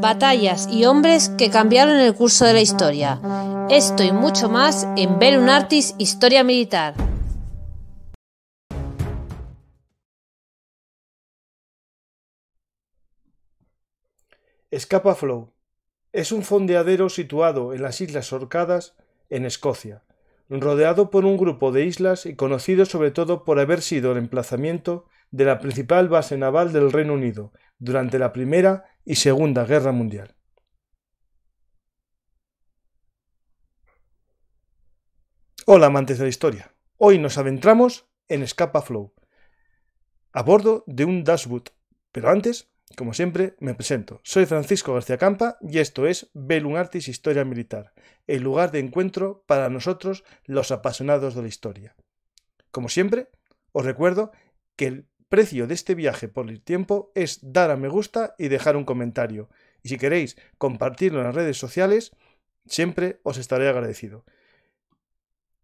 batallas y hombres que cambiaron el curso de la historia. Esto y mucho más en un Artis Historia Militar. Escapa Flow es un fondeadero situado en las Islas Orcadas, en Escocia, rodeado por un grupo de islas y conocido sobre todo por haber sido el emplazamiento de la principal base naval del Reino Unido durante la Primera y Segunda Guerra Mundial. Hola amantes de la historia, hoy nos adentramos en Escapa Flow, a bordo de un dashboard, pero antes, como siempre, me presento. Soy Francisco García Campa y esto es Bellum Artis Historia Militar, el lugar de encuentro para nosotros los apasionados de la historia. Como siempre, os recuerdo que el precio de este viaje por el tiempo es dar a me gusta y dejar un comentario. Y si queréis compartirlo en las redes sociales, siempre os estaré agradecido.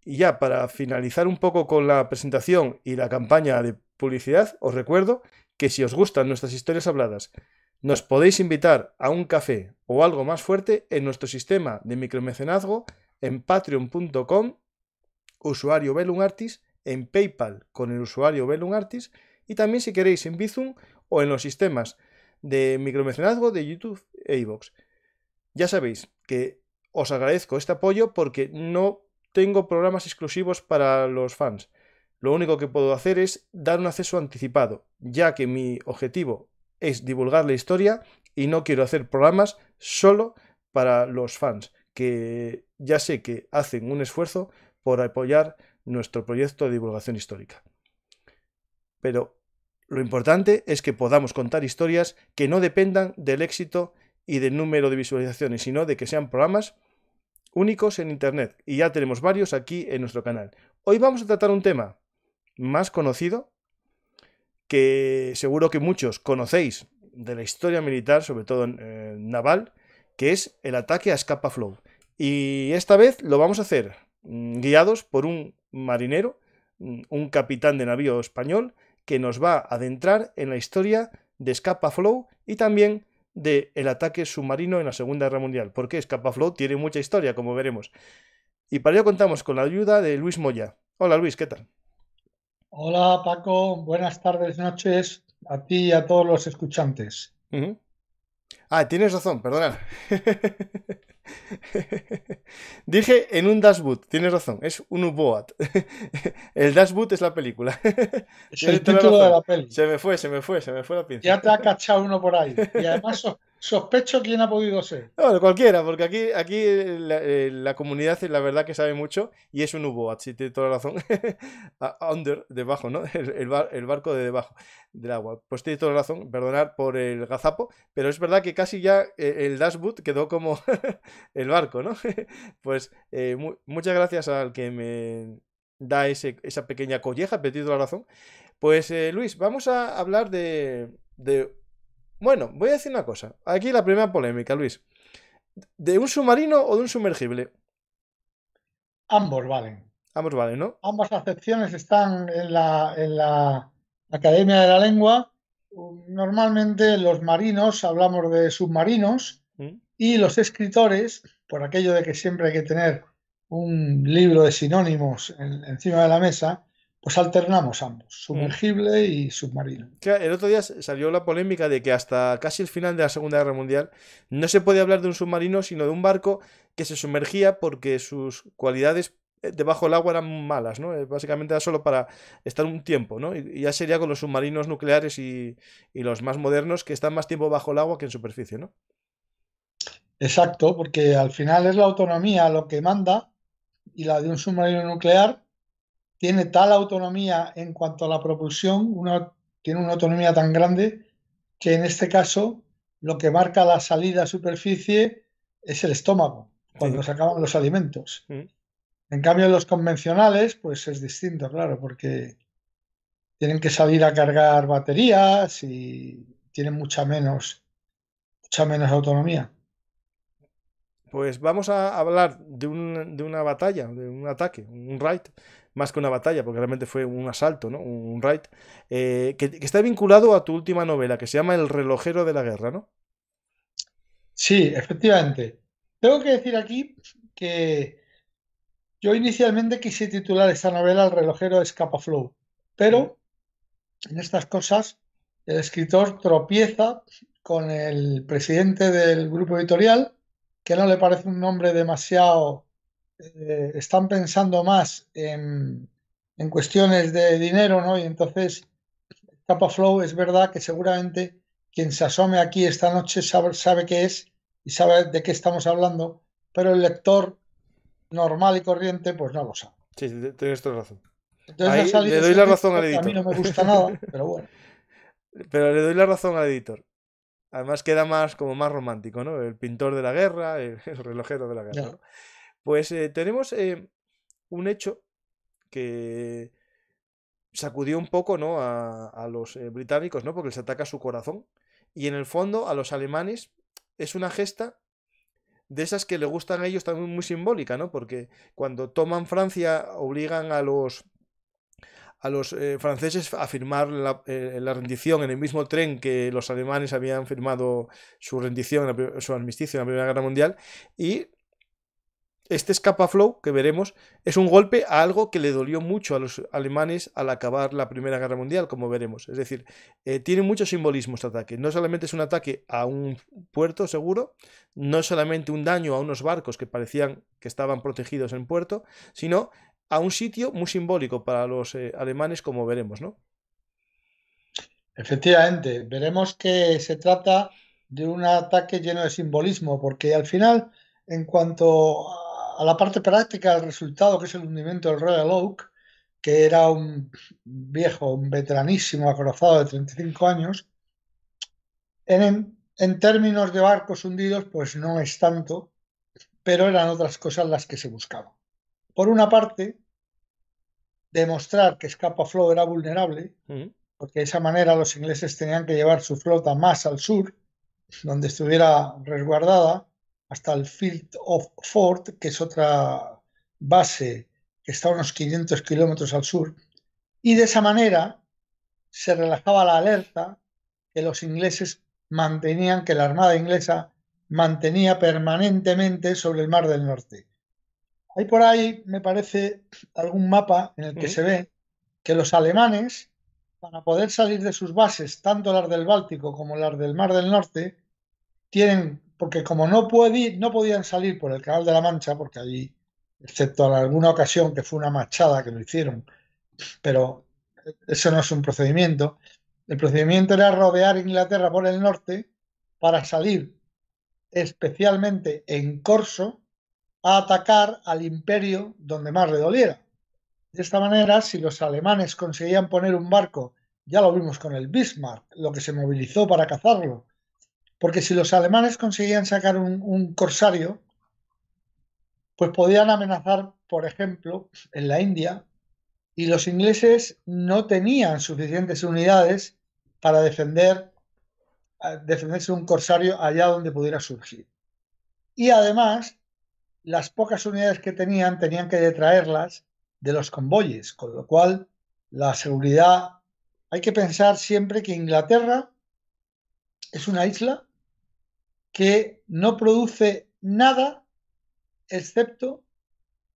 Y ya para finalizar un poco con la presentación y la campaña de publicidad, os recuerdo que si os gustan nuestras historias habladas, nos podéis invitar a un café o algo más fuerte en nuestro sistema de micromecenazgo en patreon.com, usuario Belum en PayPal con el usuario Belum y también si queréis en Bizum o en los sistemas de micromecenazgo de YouTube e iVoox. Ya sabéis que os agradezco este apoyo porque no tengo programas exclusivos para los fans. Lo único que puedo hacer es dar un acceso anticipado, ya que mi objetivo es divulgar la historia y no quiero hacer programas solo para los fans, que ya sé que hacen un esfuerzo por apoyar nuestro proyecto de divulgación histórica. Pero lo importante es que podamos contar historias que no dependan del éxito y del número de visualizaciones, sino de que sean programas únicos en Internet. Y ya tenemos varios aquí en nuestro canal. Hoy vamos a tratar un tema más conocido, que seguro que muchos conocéis de la historia militar, sobre todo eh, naval, que es el ataque a Scapa Flow. Y esta vez lo vamos a hacer mm, guiados por un marinero, mm, un capitán de navío español, que nos va a adentrar en la historia de Scapa Flow y también del el ataque submarino en la Segunda Guerra Mundial, porque Scapa Flow tiene mucha historia, como veremos. Y para ello contamos con la ayuda de Luis Moya. Hola Luis, ¿qué tal? Hola Paco, buenas tardes, noches a ti y a todos los escuchantes. Ah, tienes razón, perdona. Dije en un dashboard tienes razón, es un Uboat El dashboard es la película. Se me fue, se me fue, se me fue la pinza. Ya te ha cachado uno por ahí. Y además Sospecho quién ha podido ser. No, cualquiera, porque aquí, aquí eh, la, eh, la, comunidad, la verdad que sabe mucho y es un u si tiene toda la razón. Under, debajo, ¿no? El, barco de debajo del agua. Pues tiene toda la razón, perdonar por el gazapo, pero es verdad que casi ya eh, el dashboard quedó como el barco, ¿no? pues muchas gracias al que me da esa pequeña colleja, pero tiene toda la razón. Pues Luis, vamos a hablar de, de bueno, voy a decir una cosa. Aquí la primera polémica, Luis. ¿De un submarino o de un sumergible? Ambos valen. Ambos valen, ¿no? Ambas acepciones están en la, en la Academia de la Lengua. Normalmente los marinos hablamos de submarinos mm. y los escritores, por aquello de que siempre hay que tener un libro de sinónimos encima de la mesa, pues alternamos ambos, mm. sumergible y submarino. el otro día salió la polémica de que hasta casi el final de la Segunda Guerra Mundial no se puede hablar de un submarino, sino de un barco que se sumergía porque sus cualidades eh, debajo del agua eran malas, ¿no? Eh, básicamente era solo para estar un tiempo, ¿no? Y ya sería con los submarinos nucleares y, y, los más modernos que están más tiempo bajo el agua que en superficie, ¿no? Exacto, porque al final es la autonomía lo que manda y la de un submarino nuclear tiene tal autonomía en cuanto a la propulsión, tiene una autonomía tan grande que en este caso lo que marca la salida a superficie es el estómago, cuando se acaban los alimentos. Mm. En cambio, en los convencionales, pues es distinto, claro, porque tienen que salir a cargar baterías y tienen mucha menos, mucha menos autonomía. Pues vamos a hablar de, de una batalla, de un ataque, un raid más que una batalla, porque realmente fue un asalto, ¿no? Un raid, eh, que, está vinculado a tu última novela, que se llama El relojero de la guerra, ¿no? Sí, efectivamente. Tengo que decir aquí que yo inicialmente quise titular esta novela El relojero de Flow, pero en estas cosas el escritor tropieza con el presidente del grupo editorial, que no le parece un nombre demasiado eh, están pensando más en, en, cuestiones de dinero, ¿no? Y entonces, Capaflow es verdad que seguramente quien se asome aquí esta noche sabe, qué es y sabe de qué estamos hablando, pero el lector normal y corriente, pues no lo sabe. Sí, tienes toda razón. le doy la razón al editor. A mí no me gusta nada, pero bueno. Pero le doy la razón al editor. Además queda más como más romántico, ¿no? El pintor de la guerra, el, relojero de la guerra. Pues eh, tenemos eh, un hecho que sacudió un poco ¿no? a, los eh, británicos, ¿no? porque les ataca su corazón. Y en el fondo a los alemanes es una gesta de esas que le gustan a ellos también muy simbólica, ¿no? porque cuando toman Francia obligan a los a los franceses a firmar la, la, rendición en el mismo tren que los alemanes habían firmado su rendición, su armisticio en la Primera Guerra Mundial, y este flow que veremos es un golpe a algo que le dolió mucho a los alemanes al acabar la Primera Guerra Mundial, como veremos. Es decir, eh, tiene mucho simbolismo este ataque. No solamente es un ataque a un puerto seguro, no solamente un daño a unos barcos que parecían que estaban protegidos en puerto, sino a un sitio muy simbólico para los eh, alemanes, como veremos, ¿no? Efectivamente, veremos que se trata de un ataque lleno de simbolismo, porque al final, en cuanto a a la parte práctica del resultado, que es el hundimiento del Royal Oak, que era un viejo, un veteranísimo acorazado de 35 años, en, en términos de barcos hundidos, pues no es tanto, pero eran otras cosas las que se buscaban. Por una parte, demostrar que Scapa Flow era vulnerable, mm. porque de esa manera los ingleses tenían que llevar su flota más al sur, donde estuviera resguardada, hasta el Field of Fort, que es otra base que está a unos 500 kilómetros al sur, y de esa manera se relajaba la alerta que los ingleses mantenían, que la Armada inglesa mantenía permanentemente sobre el Mar del Norte. Hay por ahí, me parece, algún mapa en el que se ve que los alemanes, para poder salir de sus bases, tanto las del Báltico como las del Mar del Norte, tienen porque como no, no podían salir por el Canal de la Mancha, porque allí, excepto en alguna ocasión que fue una machada que lo hicieron, pero eso no es un procedimiento, el procedimiento era rodear Inglaterra por el norte para salir especialmente en corso a atacar al imperio donde más le doliera. De esta manera, si los alemanes conseguían poner un barco, ya lo vimos con el Bismarck, lo que se movilizó para cazarlo, porque si los alemanes conseguían sacar un, corsario, pues podían amenazar, por ejemplo, en la India, y los ingleses no tenían suficientes unidades para defender defenderse un corsario allá donde pudiera surgir. Y además, las pocas unidades que tenían tenían que detraerlas de los convoyes, con lo cual la seguridad, hay que pensar siempre que Inglaterra es una isla que no produce nada excepto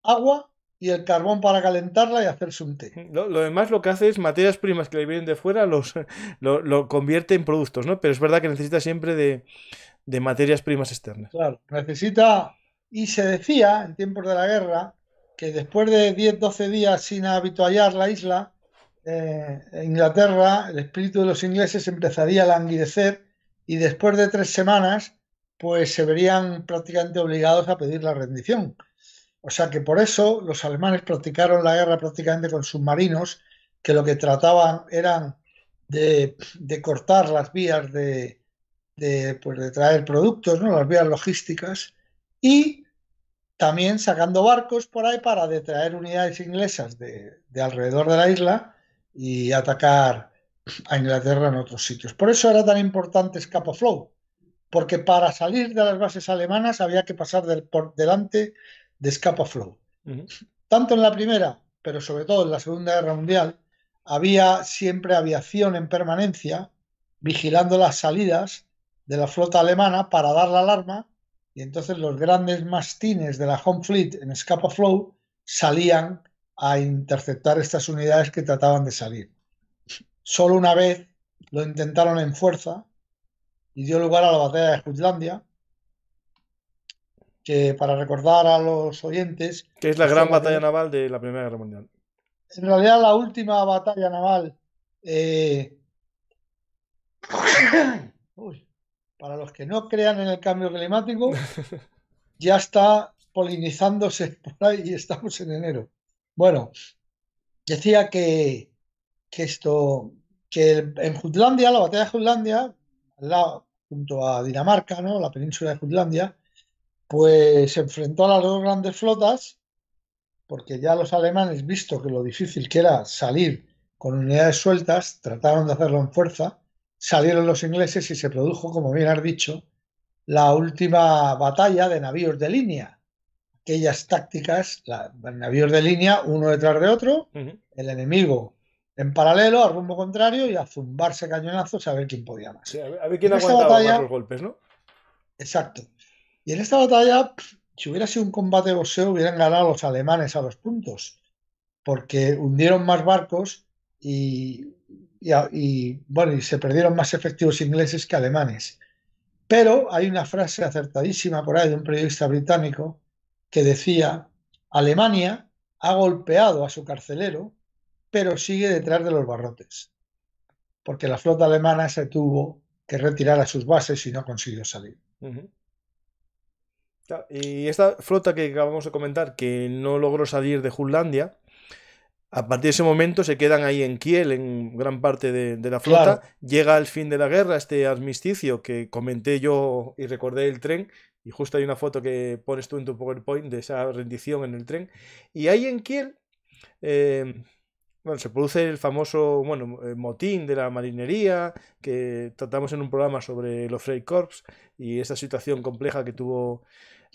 agua y el carbón para calentarla y hacerse un té. Lo, demás lo que hace es materias primas que le vienen de fuera, los, lo, convierte en productos, ¿no? Pero es verdad que necesita siempre de, materias primas externas. Claro, necesita, y se decía en tiempos de la guerra, que después de 10-12 días sin habituallar la isla, eh, Inglaterra, el espíritu de los ingleses empezaría a languidecer y después de tres semanas, pues se verían prácticamente obligados a pedir la rendición. O sea que por eso los alemanes practicaron la guerra prácticamente con submarinos, que lo que trataban eran de, de cortar las vías de, de, pues traer productos, ¿no? las vías logísticas, y también sacando barcos por ahí para detraer unidades inglesas de, de alrededor de la isla y atacar a Inglaterra en otros sitios. Por eso era tan importante Scapa Flow, porque para salir de las bases alemanas había que pasar por delante de Scapa Flow. Tanto en la primera, pero sobre todo en la Segunda Guerra Mundial, había siempre aviación en permanencia vigilando las salidas de la flota alemana para dar la alarma y entonces los grandes mastines de la Home Fleet en Scapa Flow salían a interceptar estas unidades que trataban de salir. Solo una vez lo intentaron en fuerza y dio lugar a la batalla de Jutlandia, que para recordar a los oyentes... Que es la pues, gran eh, batalla naval de la Primera Guerra Mundial. En realidad la última batalla naval... Eh, para los que no crean en el cambio climático, ya está polinizándose por ahí y estamos en enero. Bueno, decía que, que esto, que en Jutlandia, la batalla de Jutlandia, al junto a Dinamarca, ¿no? la península de Jutlandia, pues se enfrentó a las dos grandes flotas, porque ya los alemanes, visto que lo difícil que era salir con unidades sueltas, trataron de hacerlo en fuerza, salieron los ingleses y se produjo, como bien has dicho, la última batalla de navíos de línea. Aquellas tácticas, navíos de línea uno detrás de otro, el enemigo en paralelo, al rumbo contrario y a zumbarse cañonazos a ver quién podía más. a, ver, quién ha aguantaba los golpes, ¿no? Exacto. Y en esta batalla, si hubiera sido un combate de boxeo, hubieran ganado los alemanes a los puntos, porque hundieron más barcos y, bueno, y se perdieron más efectivos ingleses que alemanes. Pero hay una frase acertadísima por ahí de un periodista británico que decía, Alemania ha golpeado a su carcelero pero sigue detrás de los barrotes, porque la flota alemana se tuvo que retirar a sus bases y no consiguió salir. Y esta flota que acabamos de comentar, que no logró salir de Jutlandia, a partir de ese momento se quedan ahí en Kiel, en gran parte de, la flota. Llega al fin de la guerra, este armisticio que comenté yo y recordé el tren. Y justo hay una foto que pones tú en tu PowerPoint de esa rendición en el tren. Y ahí en Kiel eh, se produce el famoso bueno, eh, motín de la marinería que tratamos en un programa sobre los Freikorps y esa situación compleja que tuvo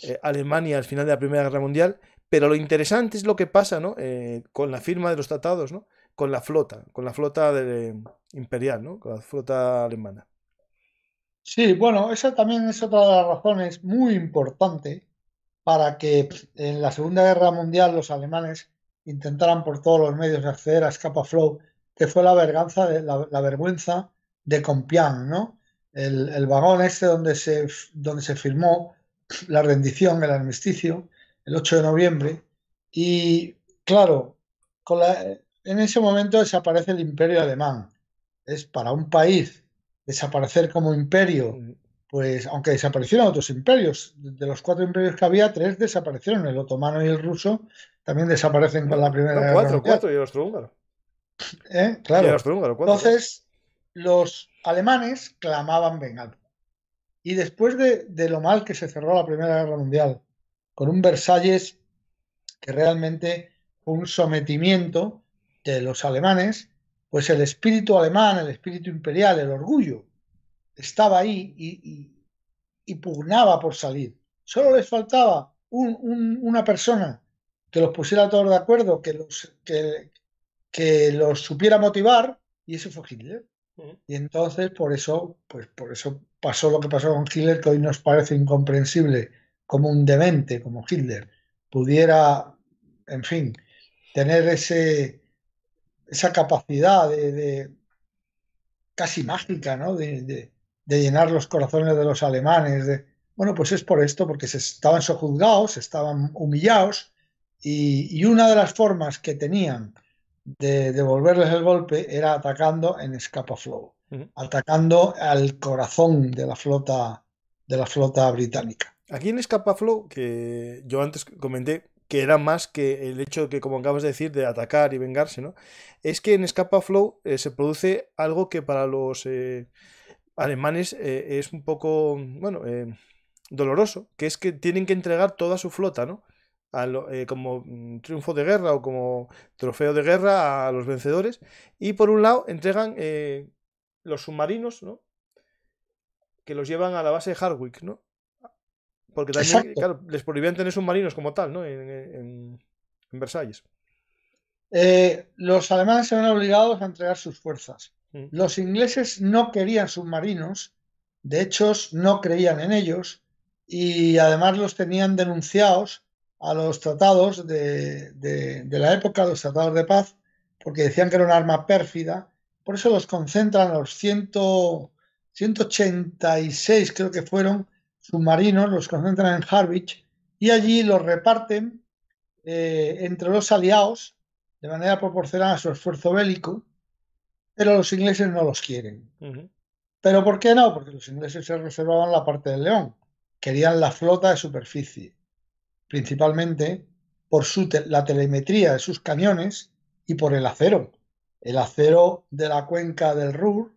eh, Alemania al final de la Primera Guerra Mundial. Pero lo interesante es lo que pasa eh, con la firma de los tratados, ¿no? con la flota, con la flota imperial, ¿no? con la flota alemana. Sí, bueno, esa también es otra de las razones muy importante para que en la Segunda Guerra Mundial los alemanes intentaran por todos los medios acceder a Escapa Flow, que fue la, de, la, vergüenza de Compián, ¿no? El, vagón este donde se, donde se firmó la rendición, el armisticio, el 8 de noviembre. Y claro, con en ese momento desaparece el imperio alemán. Es para un país desaparecer como imperio pues aunque desaparecieron otros imperios, de los cuatro imperios que había, tres desaparecieron, el otomano y el ruso también desaparecen con la primera guerra cuatro, Cuatro y el austrohúngaro. ¿Eh? Claro. Entonces, los alemanes clamaban venganza. Y después de, de, lo mal que se cerró la Primera Guerra Mundial, con un Versalles que realmente fue un sometimiento de los alemanes, pues el espíritu alemán, el espíritu imperial, el orgullo, estaba ahí y, pugnaba por salir. Solo les faltaba una persona que los pusiera todos de acuerdo, que los, que, los supiera motivar, y eso fue Hitler. Y entonces, por eso, pues por eso pasó lo que pasó con Hitler, que hoy nos parece incomprensible como un demente, como Hitler, pudiera, en fin, tener ese, esa capacidad de, casi mágica, ¿no? de, de llenar los corazones de los alemanes. De, bueno, pues es por esto, porque se estaban sojuzgados, estaban humillados, y, una de las formas que tenían de devolverles el golpe era atacando en Escapa Flow atacando al corazón de la flota de la flota británica. Aquí en Flow que yo antes comenté que era más que el hecho que, como acabas de decir, de atacar y vengarse, ¿no? Es que en Escapa Flow eh, se produce algo que para los eh, alemanes eh, es un poco, bueno, eh, doloroso, que es que tienen que entregar toda su flota, ¿no? Eh, como mm, triunfo de guerra o como trofeo de guerra a los vencedores. Y por un lado entregan los submarinos, ¿no? Que los llevan a la base de Hardwick, ¿no? Porque también, les prohibían tener submarinos como tal, ¿no? en Versalles. los alemanes se ven obligados a entregar sus fuerzas Mm. Los ingleses no querían submarinos, de hecho no creían en ellos y además los tenían denunciados a los tratados de, la época, los tratados de paz, porque decían que era un arma pérfida. Por eso los concentran los 186, creo que fueron, submarinos, los concentran en Harwich y allí los reparten eh, entre los aliados de manera proporcional a su esfuerzo bélico pero los ingleses no los quieren. ¿Pero por qué no? Porque los ingleses se reservaban la parte del león. Querían la flota de superficie, principalmente por la telemetría de sus cañones y por el acero. El acero de la cuenca del Ruhr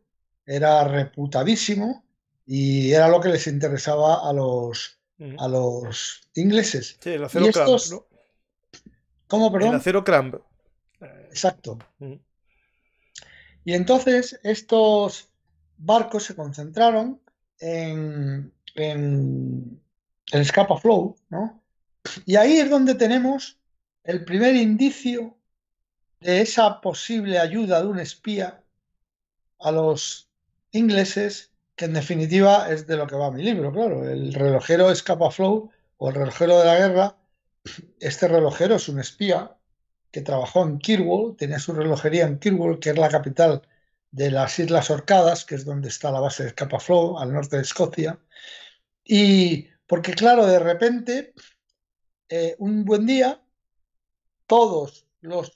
era reputadísimo y era lo que les interesaba a los, a los ingleses. Sí, el acero y ¿Cómo, perdón? El acero Exacto. Y entonces estos barcos se concentraron en, el Scapa Flow, ¿no? Y ahí es donde tenemos el primer indicio de esa posible ayuda de un espía a los ingleses, que en definitiva es de lo que va mi libro, claro. El relojero Scapa Flow o el relojero de la guerra, este relojero es un espía que trabajó en Kirwall, tenía su relojería en Kirwall, que es la capital de las Islas Orcadas, que es donde está la base de Capa Flow, al norte de Escocia. Y porque, claro, de repente, eh, un buen día, todos los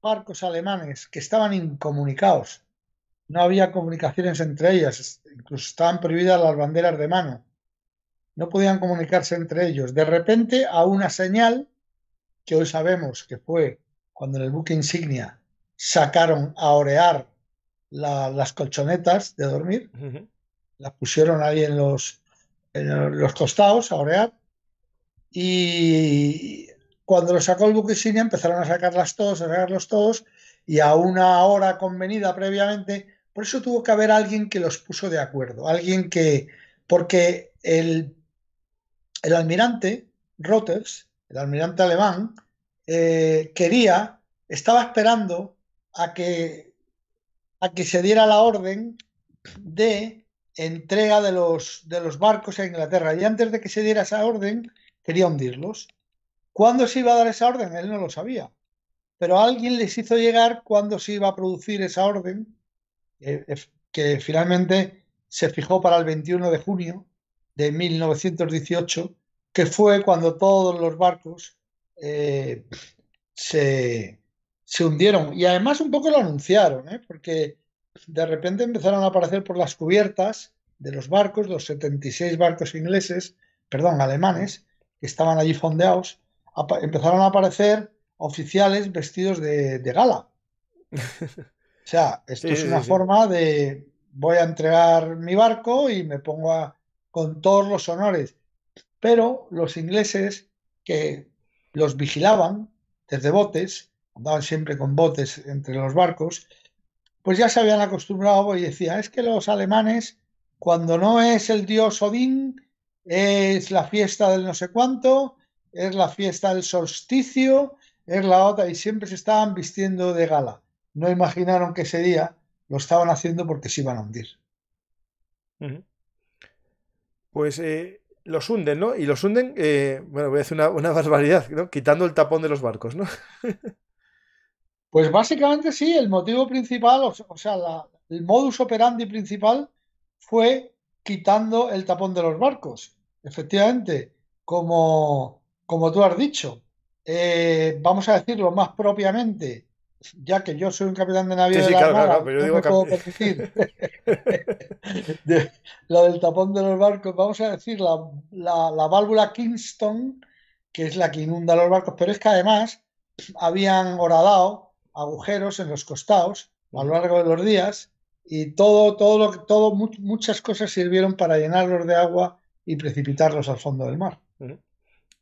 barcos alemanes que estaban incomunicados, no había comunicaciones entre ellas, incluso estaban prohibidas las banderas de mano, no podían comunicarse entre ellos. De repente, a una señal que hoy sabemos que fue cuando en el buque insignia sacaron a orear las colchonetas de dormir, las pusieron ahí en los, los costados a orear, y cuando lo sacó el buque insignia empezaron a sacarlas todos, a sacarlos todos, y a una hora convenida previamente, por eso tuvo que haber alguien que los puso de acuerdo, alguien que, porque el, el almirante Rotters, el almirante alemán, eh, quería, estaba esperando a que, a que se diera la orden de entrega de los, de los barcos a Inglaterra. Y antes de que se diera esa orden, quería hundirlos. ¿Cuándo se iba a dar esa orden? Él no lo sabía. Pero alguien les hizo llegar cuándo se iba a producir esa orden, eh, eh, que finalmente se fijó para el 21 de junio de 1918, que fue cuando todos los barcos eh, se, hundieron. Y además un poco lo anunciaron, ¿eh? porque de repente empezaron a aparecer por las cubiertas de los barcos, los 76 barcos ingleses, perdón, alemanes, que estaban allí fondeados, empezaron a aparecer oficiales vestidos de, gala. o sea, esto es una forma de voy a entregar mi barco y me pongo con todos los honores. Pero los ingleses, que los vigilaban desde botes, andaban siempre con botes entre los barcos, pues ya se habían acostumbrado y decía, es que los alemanes, cuando no es el dios Odín, es la fiesta del no sé cuánto, es la fiesta del solsticio, es la otra, y siempre se estaban vistiendo de gala. No imaginaron que ese día lo estaban haciendo porque se iban a hundir. Pues eh, los hunden, ¿no? Y los hunden, eh, bueno, voy a decir una, barbaridad, ¿no? Quitando el tapón de los barcos, ¿no? pues básicamente sí, el motivo principal, o, sea, el modus operandi principal fue quitando el tapón de los barcos. Efectivamente, como, como tú has dicho, eh, vamos a decirlo más propiamente, ya que yo soy un capitán de navío de la no puedo del tapón de los barcos, vamos a decir la, válvula Kingston, que es la que inunda los barcos, pero es que además habían horadado agujeros en los costados a lo largo de los días y todo, todo, todo muchas cosas sirvieron para llenarlos de agua y precipitarlos al fondo del mar.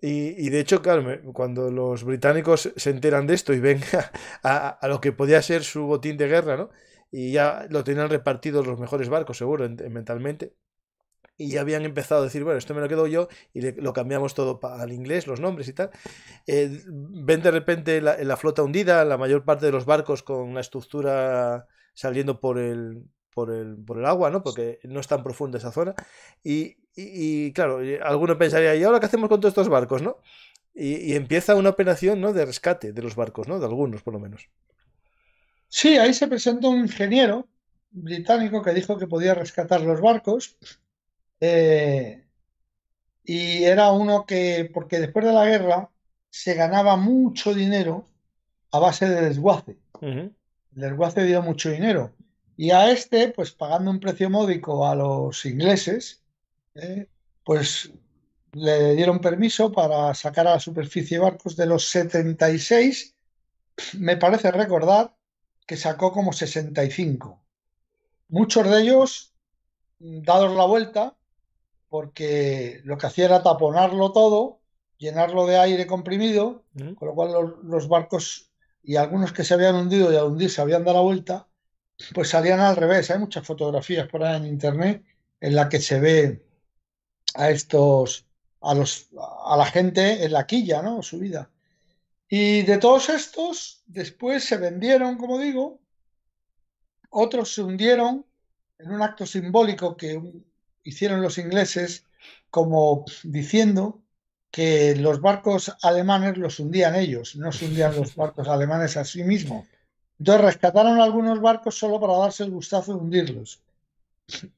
Y, de hecho, Carmen, cuando los británicos se enteran de esto y ven a, lo que podía ser su botín de guerra, Y ya lo tenían repartido los mejores barcos, seguro, mentalmente. Y ya habían empezado a decir, bueno, esto me lo quedo yo y lo cambiamos todo al inglés, los nombres y tal. Eh, ven de repente la, la, flota hundida, la mayor parte de los barcos con una estructura saliendo por el, por el, agua, ¿no? Porque no es tan profunda esa zona. Y, y, claro, alguno pensaría, ¿y ahora qué hacemos con todos estos barcos, no? Y, empieza una operación ¿no? de rescate de los barcos, ¿no? De algunos, por lo menos. Sí, ahí se presentó un ingeniero británico que dijo que podía rescatar los barcos. Eh, y era uno que, porque después de la guerra se ganaba mucho dinero a base de desguace. El desguace dio mucho dinero. Y a este, pues pagando un precio módico a los ingleses, eh, pues le dieron permiso para sacar a la superficie barcos de los 76. Me parece recordar que sacó como 65. Muchos de ellos dados la vuelta porque lo que hacía era taponarlo todo, llenarlo de aire comprimido, con lo cual los, barcos y algunos que se habían hundido y al hundirse habían dado la vuelta, pues salían al revés. Hay muchas fotografías por ahí en internet en la que se ve a estos, a los, a la gente en la quilla, ¿no? Su vida. Y de todos estos, después se vendieron, como digo, otros se hundieron en un acto simbólico que hicieron los ingleses, como diciendo que los barcos alemanes los hundían ellos, no se hundían los barcos alemanes a sí mismos. Entonces rescataron algunos barcos solo para darse el gustazo de hundirlos.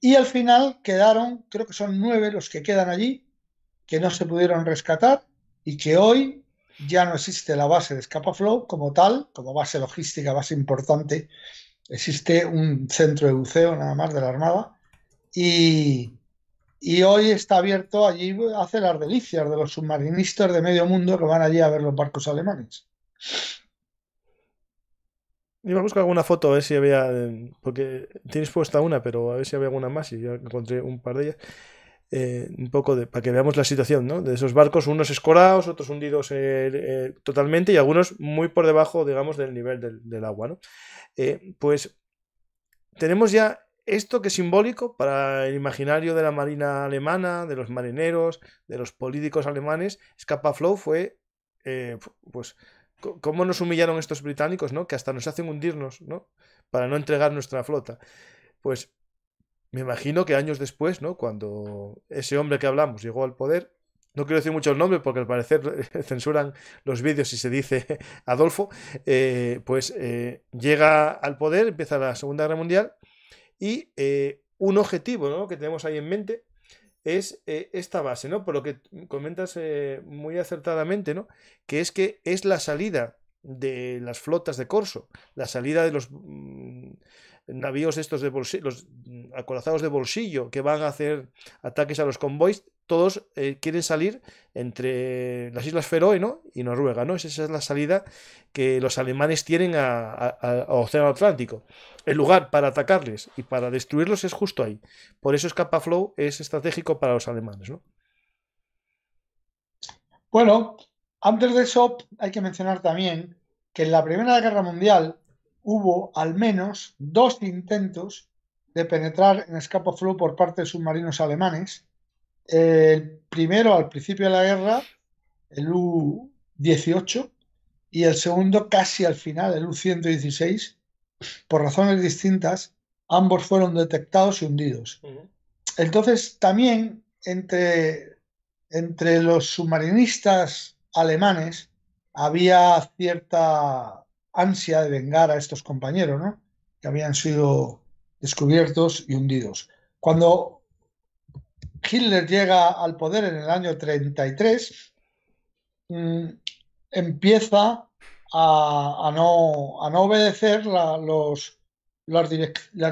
Y al final quedaron, creo que son nueve los que quedan allí, que no se pudieron rescatar y que hoy ya no existe la base de Flow como tal, como base logística, base importante. Existe un centro de buceo nada más de la Armada y hoy está abierto allí, hace las delicias de los submarinistas de medio mundo que van allí a ver los barcos alemanes. Iba a buscar alguna foto a ver si había. Em, porque tienes puesta una, pero a ver si había alguna más y ya encontré un par de ellas. Eh, un poco de, para que veamos la situación ¿no? de esos barcos, unos escorados, otros hundidos eh, eh, totalmente y algunos muy por debajo, digamos, del nivel del, del agua. ¿no? pues tenemos ya esto que es simbólico para el imaginario de la marina alemana, de los marineros, de los políticos alemanes. Scapa Flow fue, pues, cómo nos humillaron estos británicos, ¿no? Que hasta nos hacen hundirnos, ¿no? Para no entregar nuestra flota. Pues me imagino que años después, ¿no? Cuando ese hombre que hablamos llegó al poder, no quiero decir mucho el nombre porque al parecer censuran los vídeos y se dice Adolfo, eh, pues eh, llega al poder, empieza la Segunda Guerra Mundial y eh, un objetivo ¿no? que tenemos ahí en mente es eh, esta base, ¿no? Por lo que comentas eh, muy acertadamente, ¿no? Que es que es la salida de las flotas de corso, la salida de los mm, navíos estos de bolsillo, los mm, acorazados de bolsillo que van a hacer ataques a los convoys, todos eh, quieren salir entre las Islas Feroe y Noruega, ¿no? Esa es la salida que los alemanes tienen a, Océano Atlántico. El lugar para atacarles y para destruirlos es justo ahí. Por eso Escapa Flow es estratégico para los alemanes, Bueno, antes de eso hay que mencionar también que en la Primera Guerra Mundial hubo al menos dos intentos de penetrar en Escapa Flow por parte de submarinos alemanes el primero al principio de la guerra, el U-18, y el segundo casi al final, el U-116, por razones distintas, ambos fueron detectados y hundidos. Entonces, también entre, entre los submarinistas alemanes había cierta ansia de vengar a estos compañeros, Que habían sido descubiertos y hundidos. Cuando Hitler llega al poder en el año 33, mm, empieza a, no, obedecer los, las,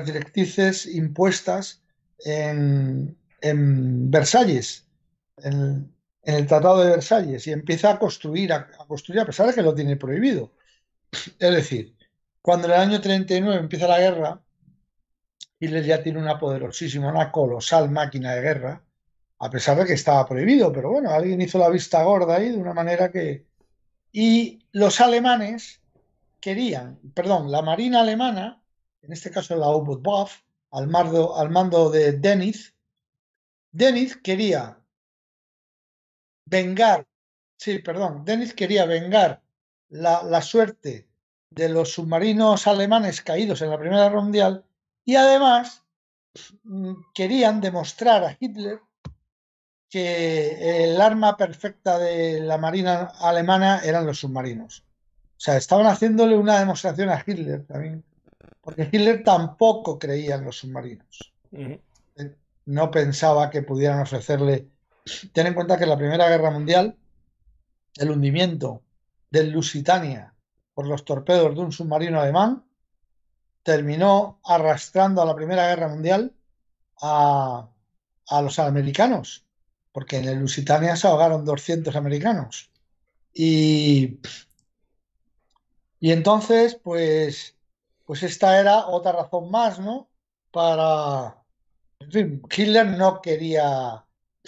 directrices impuestas en, en Versalles, en, el Tratado de Versalles, y empieza a construir, a, a, construir a pesar de que lo tiene prohibido. Es decir, cuando en el año 39 empieza la guerra, les ya tiene una poderosísima, una colosal máquina de guerra, a pesar de que estaba prohibido, pero bueno, alguien hizo la vista gorda ahí de una manera que... Y los alemanes querían, perdón, la marina alemana, en este caso la Oberwaffe, al, al mando de Deniz, Denis quería vengar, sí, perdón, Deniz quería vengar la, la suerte de los submarinos alemanes caídos en la Primera Guerra Mundial y además mm, querían demostrar a Hitler que el arma perfecta de la marina alemana eran los submarinos. O sea, estaban haciéndole una demostración a Hitler también, porque Hitler tampoco creía en los submarinos. Eh, no pensaba que pudieran ofrecerle... Ten en cuenta que en la Primera Guerra Mundial, el hundimiento del Lusitania por los torpedos de un submarino alemán terminó arrastrando a la Primera Guerra Mundial a, los americanos, porque en el Lusitania se ahogaron 200 americanos. Y, entonces, pues, pues esta era otra razón más, ¿no? Para... En fin, Hitler no quería,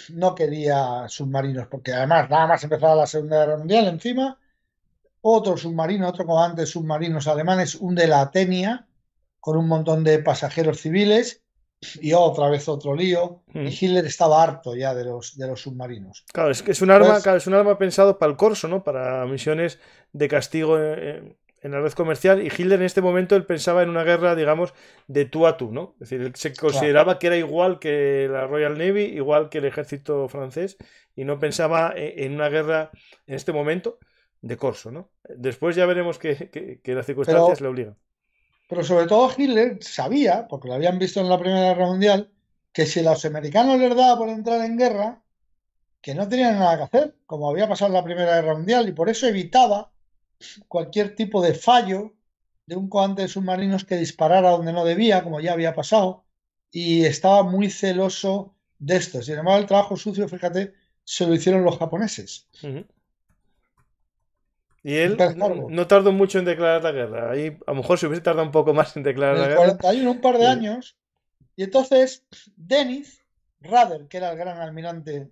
no quería submarinos, porque además nada más empezaba la Segunda Guerra Mundial encima, otro submarino, otro comandante de submarinos alemanes, un de la Atenia, con un montón de pasajeros civiles y otra vez otro lío. Y mm. Hitler estaba harto ya de los, de los submarinos. Claro, es que es un arma, claro, es un arma pensado para el corso, ¿no? Para misiones de castigo en, la red comercial. Y Hitler en este momento él pensaba en una guerra, digamos, de tú a tú, ¿no? Es decir, se consideraba que era igual que la Royal Navy, igual que el ejército francés, y no pensaba e, en una guerra en este momento de corso, ¿no? Después ya veremos que, las circunstancias le obligan. Pero sobre todo Hitler sabía, porque lo habían visto en la Primera Guerra Mundial, que si los americanos les daba por entrar en guerra, que no tenían nada que hacer, como había pasado en la Primera Guerra Mundial, y por eso evitaba cualquier tipo de fallo de un cohante de submarinos que disparara donde no debía, como ya había pasado, y estaba muy celoso de esto. Sin embargo, el trabajo sucio, fíjate, se lo hicieron los japoneses. Y él no tardó mucho en declarar la guerra. Ahí a lo mejor se hubiese tardado un poco más en declarar la la 41, guerra. un par de años. Y entonces Denis Rader, que era el gran almirante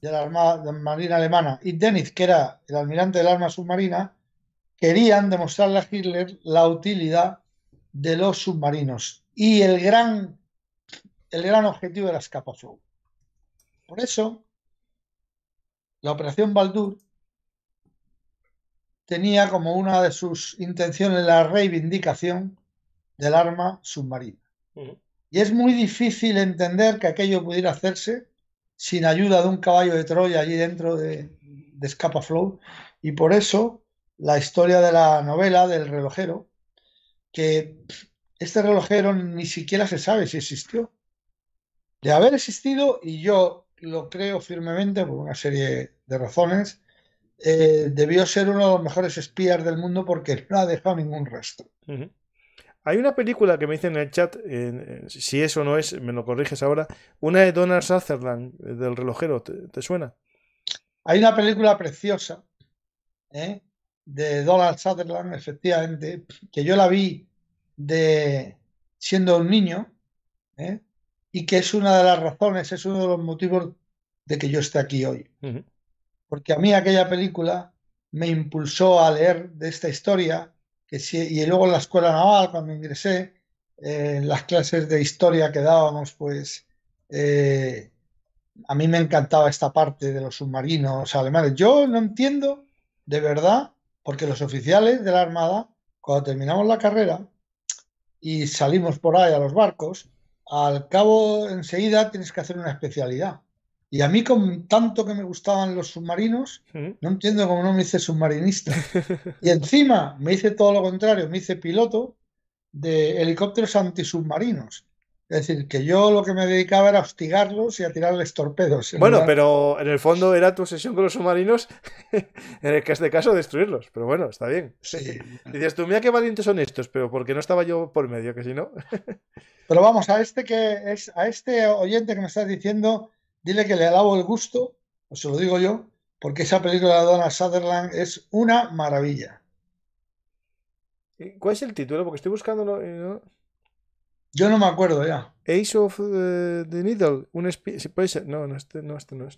de la Armada Marina Alemana, y Denis, que era el almirante del arma submarina, querían demostrarle a Hitler la utilidad de los submarinos y el gran, el gran objetivo era las Flow. Por eso, la operación Baldur tenía como una de sus intenciones la reivindicación del arma submarina. Y es muy difícil entender que aquello pudiera hacerse sin ayuda de un caballo de Troya allí dentro de, de Scapa Flow. Y por eso la historia de la novela del relojero, que este relojero ni siquiera se sabe si existió. De haber existido, y yo lo creo firmemente por una serie de razones, eh, debió ser uno de los mejores espías del mundo porque no ha dejado ningún rastro. Hay una película que me dicen en el chat, si eso no es, me lo corriges ahora, una de Donald Sutherland, eh, del relojero, ¿te, suena? Hay una película preciosa ¿eh? de Donald Sutherland, efectivamente, que yo la vi de siendo un niño y que es una de las razones, es uno de los motivos de que yo esté aquí hoy porque a mí aquella película me impulsó a leer de esta historia, que y luego en la escuela naval, cuando ingresé, eh, en las clases de historia que dábamos, pues eh, a mí me encantaba esta parte de los submarinos alemanes. Yo no entiendo de verdad, porque los oficiales de la Armada, cuando terminamos la carrera y salimos por ahí a los barcos, al cabo enseguida tienes que hacer una especialidad. Y a mí, con tanto que me gustaban los submarinos, no entiendo cómo no me hice submarinista. y encima me hice todo lo contrario, me hice piloto de helicópteros antisubmarinos. Es decir, que yo lo que me dedicaba era a hostigarlos y a tirarles torpedos. Bueno, pero en el fondo era tu obsesión con los submarinos, en el que de este caso destruirlos. Pero bueno, está bien. Sí. Dices tú, mira qué valientes son estos, pero porque no estaba yo por medio, que si no. pero vamos, a este que es, a este oyente que me estás diciendo, Dile que le alabo el gusto, o se lo digo yo, porque esa película de Donna Sutherland es una maravilla. ¿Cuál es el título? Porque estoy buscándolo. Yo no me acuerdo ya. Ace of the Needle. No, no, este no, este no es.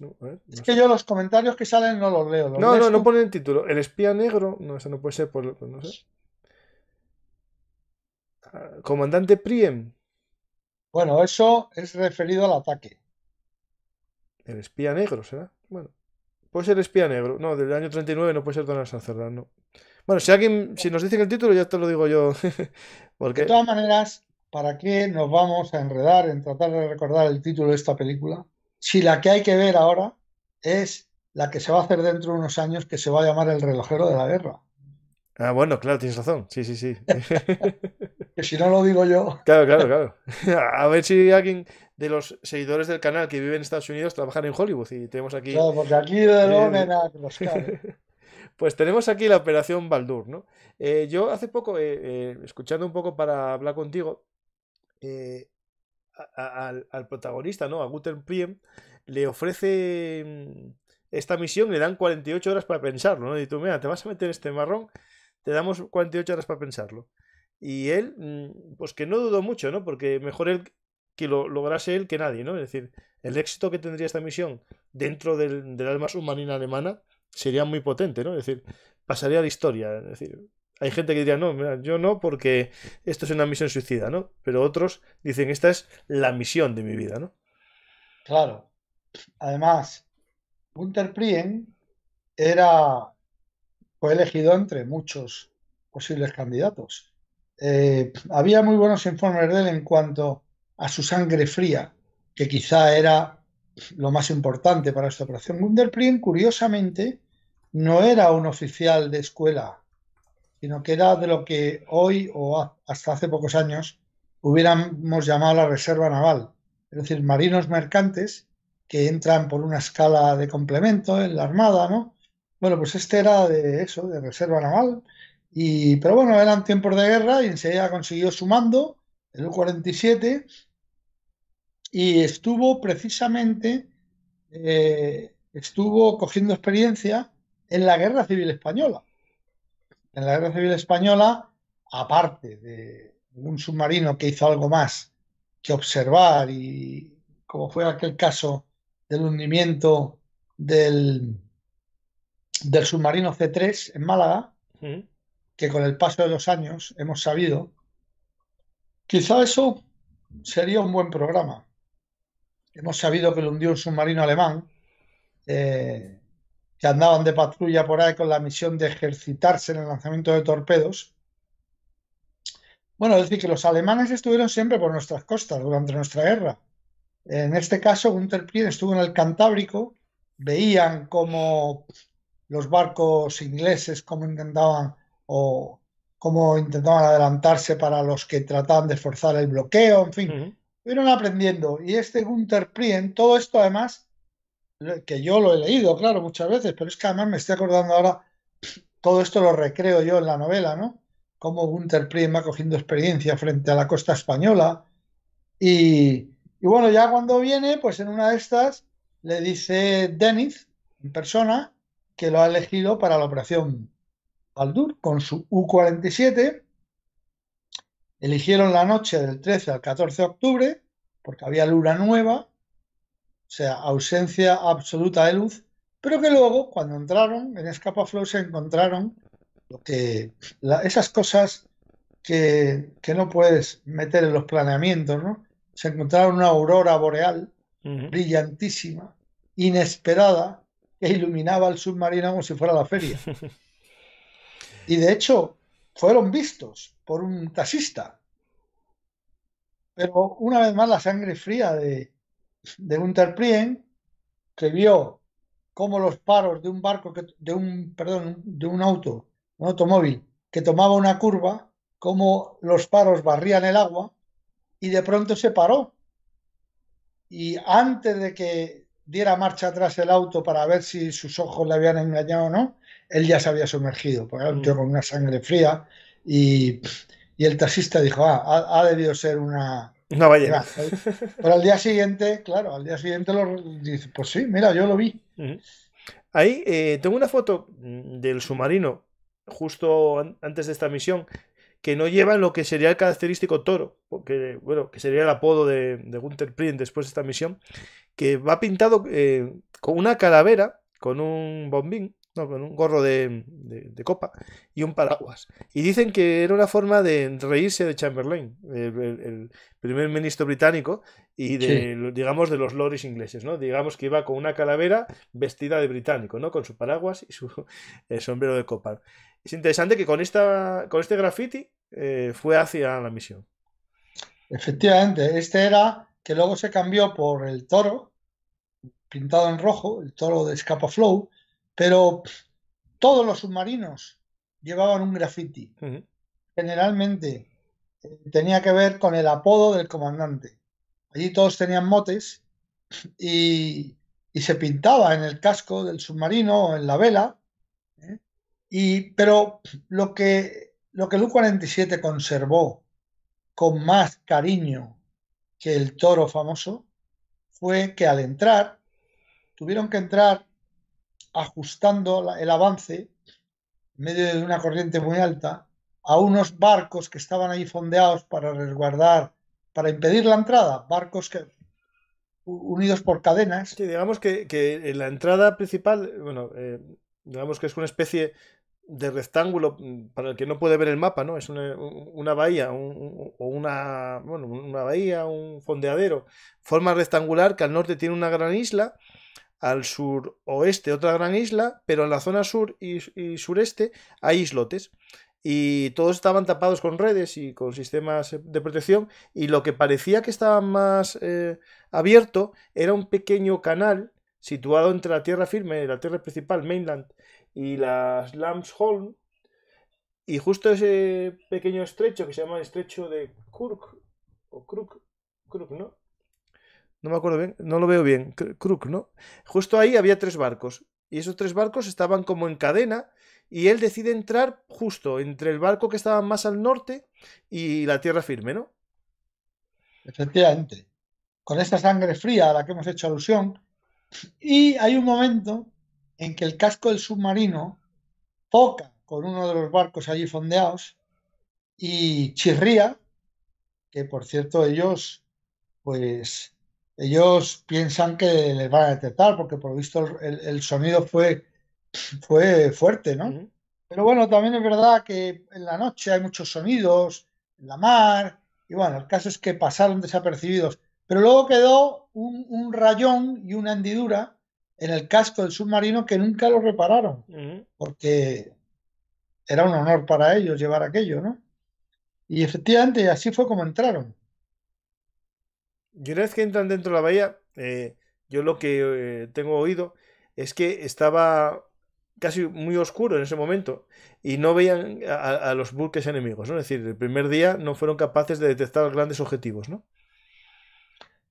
es que yo los comentarios que salen no los leo. no, no, no pone el título. El espía negro. No, eso no puede ser. Por, ah, Comandante Priem. Bueno, eso es referido al ataque. El espía negro, ¿será? Bueno. Puede ser espía negro. No, del año 39 no puede ser Donald Sutherland, no. Bueno, si alguien, si nos dicen el título, ya te lo digo yo. Porque... De todas maneras, ¿para qué nos vamos a enredar en tratar de recordar el título de esta película? Si la que hay que ver ahora es la que se va a hacer dentro de unos años que se va a llamar El relojero de la guerra. Ah, bueno, claro, tienes razón. Sí, sí, sí. que si no lo digo yo. Claro, claro, claro. A ver si alguien de los seguidores del canal que vive en Estados Unidos trabajan en Hollywood y tenemos aquí. No, porque aquí de eh, ¿eh? Pues tenemos aquí la operación Baldur, ¿no? Eh, yo hace poco, escuchando un poco para hablar contigo, al, protagonista, ¿no? A Guten Priem, le ofrece mm, esta misión, le dan 48 horas para pensarlo, ¿no? Y tú, mira, te vas a meter en este marrón te damos 48 horas para pensarlo. Y él, mm, pues que no dudó mucho, ¿no? Porque mejor él que lo lograse él que nadie, ¿no? Es decir, el éxito que tendría esta misión dentro del, alma submarina alemana sería muy potente, ¿no? Es decir, pasaría a la historia. Es decir, hay gente que diría, no, mira, yo no, porque esto es una misión suicida, ¿no? Pero otros dicen, esta es la misión de mi vida, ¿no? Claro. Además, Gunther Prien era fue elegido entre muchos posibles candidatos. Eh, había muy buenos informes de él en cuanto a su sangre fría, que quizá era lo más importante para esta operación. wunderprin curiosamente, no era un oficial de escuela, sino que era de lo que hoy o hasta hace pocos años hubiéramos llamado la Reserva Naval, es decir, marinos mercantes que entran por una escala de complemento en la Armada, ¿no? Bueno, pues este era de eso, de reserva naval. Y, pero bueno, eran tiempos de guerra y enseguida consiguió su mando, el 47 y estuvo precisamente, eh, estuvo cogiendo experiencia en la Guerra Civil Española. En la Guerra Civil Española, aparte de un submarino que hizo algo más que observar y como fue aquel caso del hundimiento del del submarino C3 en Málaga, que con el paso de los años hemos sabido, quizá eso sería un buen programa. Hemos sabido que lo hundió un submarino alemán, eh, que andaban de patrulla por ahí con la misión de ejercitarse en el lanzamiento de torpedos. Bueno, es decir, que los alemanes estuvieron siempre por nuestras costas durante nuestra guerra. En este caso, Gunter Prien estuvo en el Cantábrico, veían cómo los barcos ingleses, cómo intentaban o cómo intentaban adelantarse para los que trataban de forzar el bloqueo, en fin, fueron aprendiendo. Y este Gunter Prien, todo esto además, que yo lo he leído, claro, muchas veces, pero es que además me estoy acordando ahora, todo esto lo recreo yo en la novela, ¿no? como Gunter Prien va cogiendo experiencia frente a la costa española. Y, y bueno, ya cuando viene, pues en una de estas le dice Dennis, en persona, que lo ha elegido para la operación Aldur, con su U-47. Eligieron la noche del 13 al 14 de octubre porque había luna nueva, o sea, ausencia absoluta de luz, pero que luego, cuando entraron en Flow se encontraron que, esas cosas que, no puedes meter en los planeamientos, ¿no? Se encontraron una aurora boreal brillantísima, inesperada, iluminaba el submarino como si fuera la feria. Y de hecho, fueron vistos por un taxista. Pero una vez más la sangre fría de, de Gunter Prien, que vio cómo los paros de un barco, de un, perdón, de un auto, un automóvil, que tomaba una curva, cómo los paros barrían el agua, y de pronto se paró. Y antes de que diera marcha atrás el auto para ver si sus ojos le habían engañado o no, él ya se había sumergido, porque era con una sangre fría y, el taxista dijo, ah, ha, debido ser una... Pero al día siguiente, claro, al día siguiente lo pues sí, mira, yo lo vi. Ahí eh, tengo una foto mm, del submarino justo antes de esta misión que no lleva lo que sería el característico toro, porque, bueno, que sería el apodo de, de Gunther Print después de esta misión, que va pintado eh, con una calavera, con un bombín, no, con un gorro de, copa y un paraguas. Y dicen que era una forma de reírse de Chamberlain, el, primer ministro británico, y de, digamos, de los loris ingleses, ¿no? Digamos que iba con una calavera vestida de británico, ¿no? Con su paraguas y su eh, sombrero de copa. Es interesante que con, esta, con este graffiti eh, fue hacia la misión. Efectivamente, este era que luego se cambió por el toro, pintado en rojo, el toro de Scapa Flow, pero todos los submarinos llevaban un graffiti. Generalmente eh, tenía que ver con el apodo del comandante. Allí todos tenían motes y, se pintaba en el casco del submarino o en la vela. ¿eh? Y, pero lo que, lo que el 47 conservó con más cariño que el toro famoso fue que al entrar tuvieron que entrar ajustando el avance en medio de una corriente muy alta a unos barcos que estaban ahí fondeados para resguardar, para impedir la entrada, barcos que unidos por cadenas. que digamos que, en la entrada principal, bueno, eh, digamos que es una especie de rectángulo mm, para el que no puede ver el mapa, ¿no? Es una, bahía o una, una bahía, un fondeadero, forma rectangular que al norte tiene una gran isla, al sur oeste otra gran isla, pero en la zona sur y, sureste hay islotes y todos estaban tapados con redes y con sistemas eh, de protección y lo que parecía que estaba más eh, abierto era un pequeño canal situado entre la tierra firme, la tierra principal, mainland, y las Lamsholm Y justo ese pequeño estrecho que se llama el estrecho de Kruk o Kruk. Kruk, ¿no? No me acuerdo bien, no lo veo bien, Kruk, ¿no? Justo ahí había tres barcos y esos tres barcos estaban como en cadena y él decide entrar justo entre el barco que estaba más al norte y la tierra firme, ¿no? Efectivamente. Con esta sangre fría a la que hemos hecho alusión. Y hay un momento en que el casco del submarino toca con uno de los barcos allí fondeados y chirría, que por cierto ellos, pues ellos piensan que les van a detectar, porque por lo visto el, sonido fue, fue fuerte, ¿no? Pero bueno, también es verdad que en la noche hay muchos sonidos, en la mar, y bueno, el caso es que pasaron desapercibidos. Pero luego quedó un rayón y una hendidura en el casco del submarino que nunca lo repararon, porque era un honor para ellos llevar aquello, ¿no? Y efectivamente, así fue como entraron. Y una vez que entran dentro de la bahía, eh, yo lo que eh, tengo oído es que estaba casi muy oscuro en ese momento y no veían a, a los buques enemigos, ¿no? Es decir, el primer día no fueron capaces de detectar grandes objetivos, ¿no?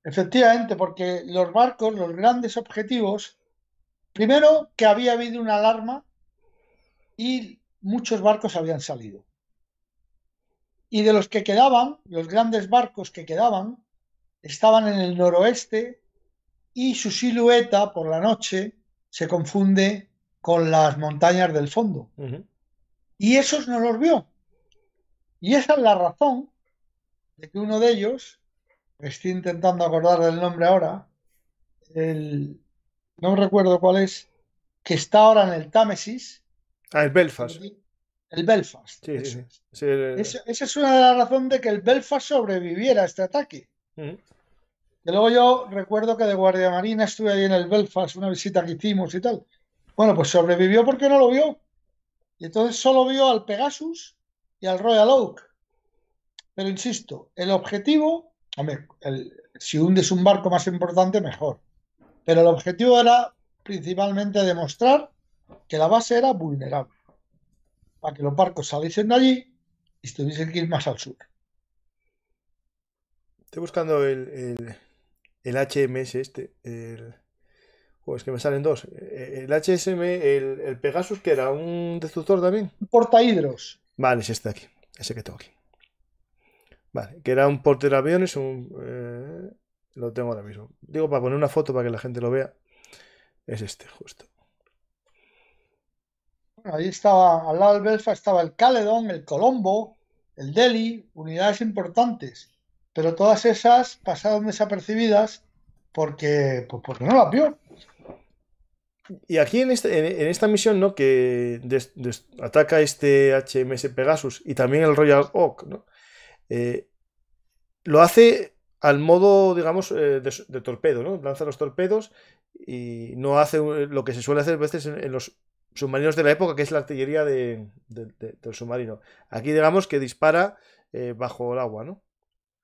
Efectivamente, porque los barcos, los grandes objetivos, primero que había habido una alarma y muchos barcos habían salido. Y de los que quedaban, los grandes barcos que quedaban, estaban en el noroeste y su silueta por la noche se confunde con las montañas del fondo. Y esos no los vio. Y esa es la razón de que uno de ellos estoy intentando acordar del nombre ahora, el, no recuerdo cuál es, que está ahora en el Támesis. Ah, el Belfast. El Belfast. Sí, esa es una de las razones de que el Belfast sobreviviera a este ataque. Y luego yo recuerdo que de Guardia Marina estuve ahí en el Belfast, una visita que hicimos y tal. Bueno, pues sobrevivió porque no lo vio. Y entonces solo vio al Pegasus y al Royal Oak. Pero insisto, el objetivo Hombre, si hundes un barco más importante, mejor. Pero el objetivo era principalmente demostrar que la base era vulnerable, para que los barcos saliesen de allí y tuviesen que ir más al sur. Estoy buscando el, el, HMS este. Pues es que me salen dos. El HSM, el, Pegasus, que era un destructor también. Un hidros Vale, es este de aquí. Ese que tengo aquí. Vale, que era un portero un, eh, lo tengo ahora mismo. Digo, para poner una foto para que la gente lo vea, es este justo. Ahí estaba, al lado del Belfast estaba el Caledon, el Colombo, el Delhi, unidades importantes, pero todas esas pasaron desapercibidas porque, pues, porque no las vio. Y aquí en, este, en, esta misión, ¿no? Que ataca este HMS Pegasus y también el Royal Oak, ¿no? Eh, lo hace al modo, digamos, eh, de, torpedo, Lanza los torpedos y no hace lo que se suele hacer a veces en, los submarinos de la época, que es la artillería del submarino. Aquí, digamos, que dispara eh, bajo el agua, ¿no?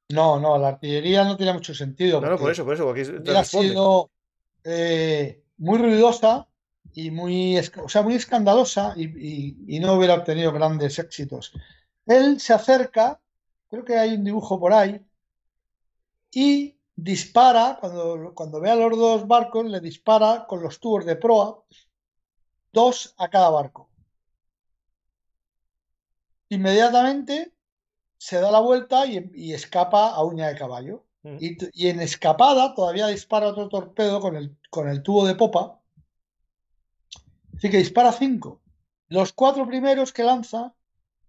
No, no, la artillería no tiene mucho sentido. No, por eso, por eso. sido muy ruidosa, y muy, o sea, muy escandalosa y, y, no hubiera obtenido grandes éxitos. Él se acerca creo que hay un dibujo por ahí, y dispara, cuando, cuando ve a los dos barcos, le dispara con los tubos de proa, dos a cada barco. Inmediatamente se da la vuelta y, escapa a uña de caballo. Mm. y, en escapada todavía dispara otro torpedo con el, con el tubo de popa. Así que dispara cinco. Los cuatro primeros que lanza,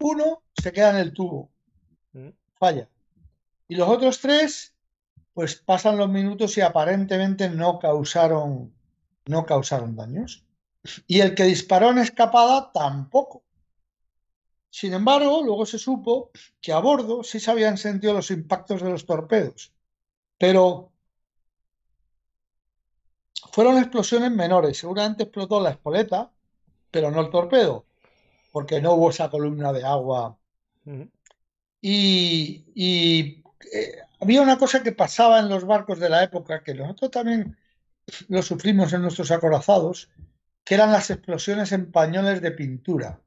uno se queda en el tubo falla. Y los otros tres, pues pasan los minutos y aparentemente no causaron, no causaron daños. Y el que disparó en escapada tampoco. Sin embargo, luego se supo que a bordo sí se habían sentido los impactos de los torpedos, pero fueron explosiones menores. Seguramente explotó la espoleta, pero no el torpedo, porque no hubo esa columna de agua mm y, eh, había una cosa que pasaba en los barcos de la época, que nosotros también lo sufrimos en nuestros acorazados, que eran las explosiones en pañoles de pintura.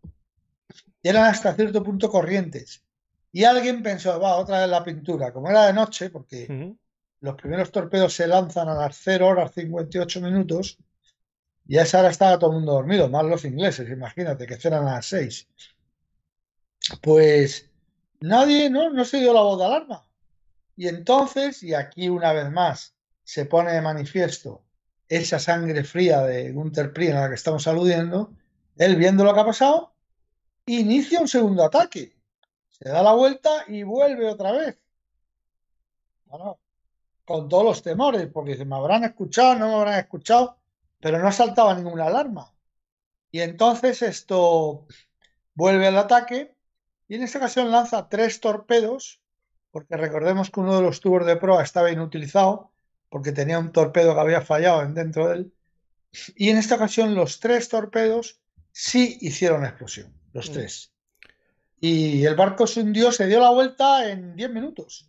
eran hasta cierto punto corrientes. Y alguien pensó, va, otra vez la pintura. Como era de noche, porque los primeros torpedos se lanzan a las 0 horas 58 minutos, y a esa hora estaba todo el mundo dormido, más los ingleses, imagínate, que eran a las 6. Pues Nadie, ¿no? No se dio la voz de alarma. Y entonces, y aquí una vez más se pone de manifiesto esa sangre fría de Gunther Prien a la que estamos aludiendo, él viendo lo que ha pasado, inicia un segundo ataque. Se da la vuelta y vuelve otra vez. Bueno, con todos los temores, porque dice, me habrán escuchado, no me habrán escuchado, pero no saltaba ninguna alarma. Y entonces esto vuelve al ataque y en esta ocasión lanza tres torpedos, porque recordemos que uno de los tubos de proa estaba inutilizado, porque tenía un torpedo que había fallado dentro de él. Y en esta ocasión los tres torpedos sí hicieron explosión, los mm. tres. Y el barco se hundió, se dio la vuelta en 10 minutos.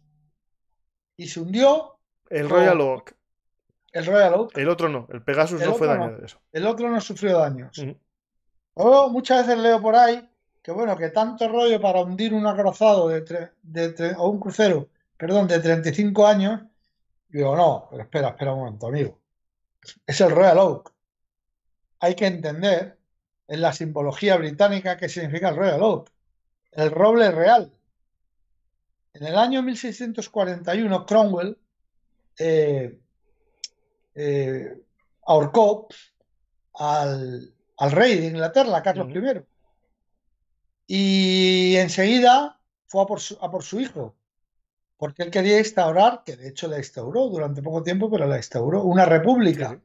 Y se hundió. El Royal Oak. El Royal Oak. El otro no, el Pegasus no fue dañado de eso. El otro no sufrió daños. Oh, muchas veces leo por ahí que bueno, que tanto rollo para hundir un agrozado de, de o un crucero, perdón, de 35 años, digo, no, pero espera, espera un momento, amigo. Es el Royal Oak. Hay que entender en la simbología británica qué significa el Royal Oak, el roble real. En el año 1641, Cromwell eh, eh, ahorcó al, al, rey de Inglaterra, Carlos I y enseguida fue a por su, hijo, porque él quería instaurar, que de hecho la instauró durante poco tiempo, pero la instauró, una república.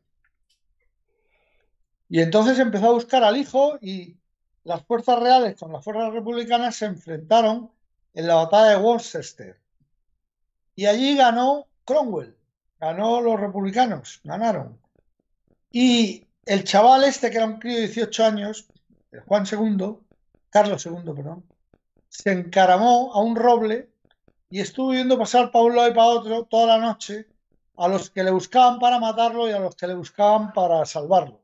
Y entonces empezó a buscar al hijo y las fuerzas reales con las fuerzas republicanas se enfrentaron en la batalla de Worcester. Y allí ganó Cromwell, ganó los republicanos, ganaron. Y el chaval este, que era un crío de 18 años, Juan II, Carlos II, perdón, se encaramó a un roble y estuvo viendo pasar para un lado y para otro toda la noche a los que le buscaban para matarlo y a los que le buscaban para salvarlo.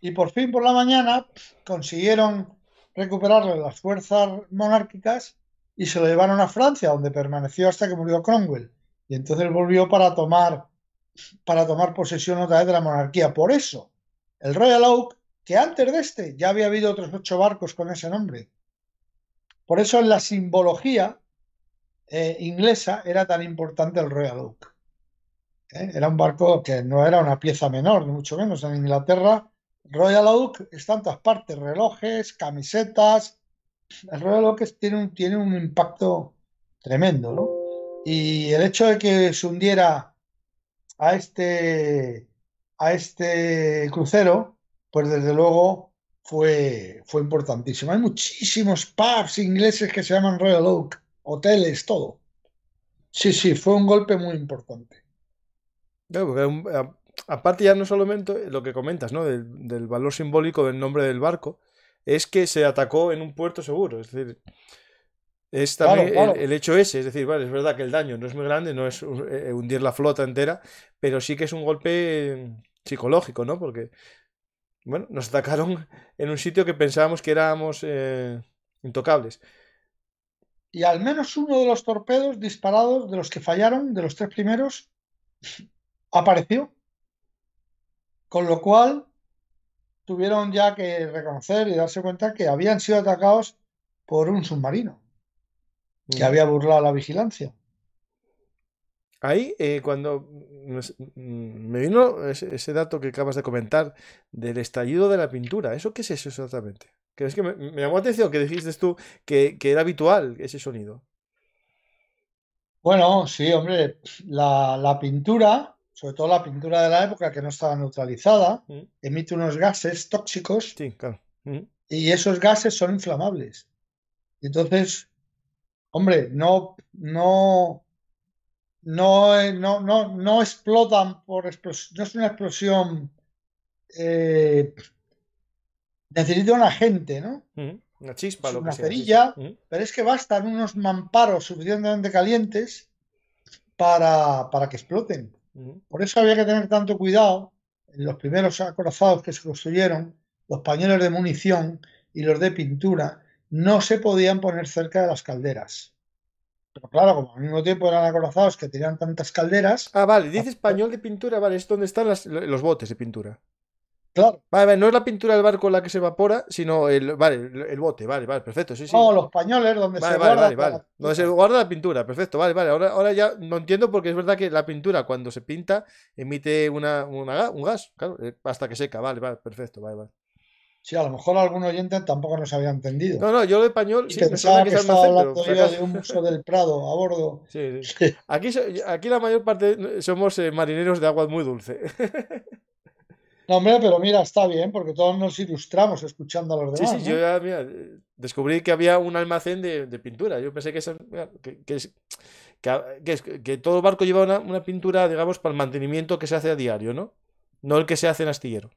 Y por fin por la mañana consiguieron recuperarle las fuerzas monárquicas y se lo llevaron a Francia, donde permaneció hasta que murió Cromwell. Y entonces volvió para tomar, para tomar posesión otra vez de la monarquía. Por eso, el Royal Oak que antes de este ya había habido otros ocho barcos con ese nombre. Por eso en la simbología eh, inglesa era tan importante el Royal Oak. ¿eh? Era un barco que no era una pieza menor, ni mucho menos. En Inglaterra, Royal Oak está en partes, relojes, camisetas. El Royal Oak tiene un, tiene un impacto tremendo, Y el hecho de que se hundiera a este, a este crucero, pues desde luego fue, fue importantísimo. Hay muchísimos pubs ingleses que se llaman Royal Oak, hoteles, todo. Sí, sí, fue un golpe muy importante. aparte ya no solamente lo que comentas, ¿no? Del, valor simbólico del nombre del barco, es que se atacó en un puerto seguro. Es decir, El, hecho ese. Es decir, vale, es verdad que el daño no es muy grande, no es eh, hundir la flota entera, pero sí que es un golpe psicológico, ¿no? Porque bueno, nos atacaron en un sitio que pensábamos que éramos eh, intocables. Y al menos uno de los torpedos disparados, de los que fallaron, de los tres primeros, apareció. Con lo cual, tuvieron ya que reconocer y darse cuenta que habían sido atacados por un submarino que había burlado la vigilancia. Ahí, eh, cuando mm, mm, me vino ese, dato que acabas de comentar del estallido de la pintura, ¿eso qué es eso exactamente? ¿Crees que me, llamó la atención que dijiste tú que, era habitual ese sonido. Bueno, sí, hombre, la, pintura, sobre todo la pintura de la época que no estaba neutralizada, mm. emite unos gases tóxicos sí, claro. y esos gases son inflamables. Entonces, hombre, no, no eh, no, no, no, explotan por explosión, no es una explosión. Eh, necesita una gente, ¿no? Una chispa, una cerilla, pero es que bastan unos mamparos suficientemente calientes para, para que exploten. Por eso había que tener tanto cuidado en los primeros acorazados que se construyeron, los pañuelos de munición y los de pintura no se podían poner cerca de las calderas claro, como al mismo tiempo eran acorazados que tenían tantas calderas. Ah, vale, dice español de pintura, vale, es donde están los botes de pintura. Claro. Vale, vale, no es la pintura del barco la que se evapora, sino el, vale, el bote, vale, vale, perfecto, sí, sí. No, los españoles donde se vale, guarda. Vale, vale, Donde se guarda la pintura, perfecto, vale, vale. Ahora, ahora ya no entiendo porque es verdad que la pintura cuando se pinta emite una, un gas, claro, eh, hasta que seca, vale, vale, perfecto, vale, vale. Sí, a lo mejor algún oyente tampoco nos había entendido. No, no, yo lo español sí, pensaba que, que estaba hablando de un museo del Prado a bordo. Sí, Aquí, aquí la mayor parte somos eh, marineros de agua muy dulce. No, hombre, pero mira, está bien, porque todos nos ilustramos escuchando a los demás. Sí, sí, yo ya mira, descubrí que había un almacén de, pintura. Yo pensé que, que, es, que, todo barco lleva una, una, pintura, digamos, para el mantenimiento que se hace a diario, ¿no? No el que se hace en astillero.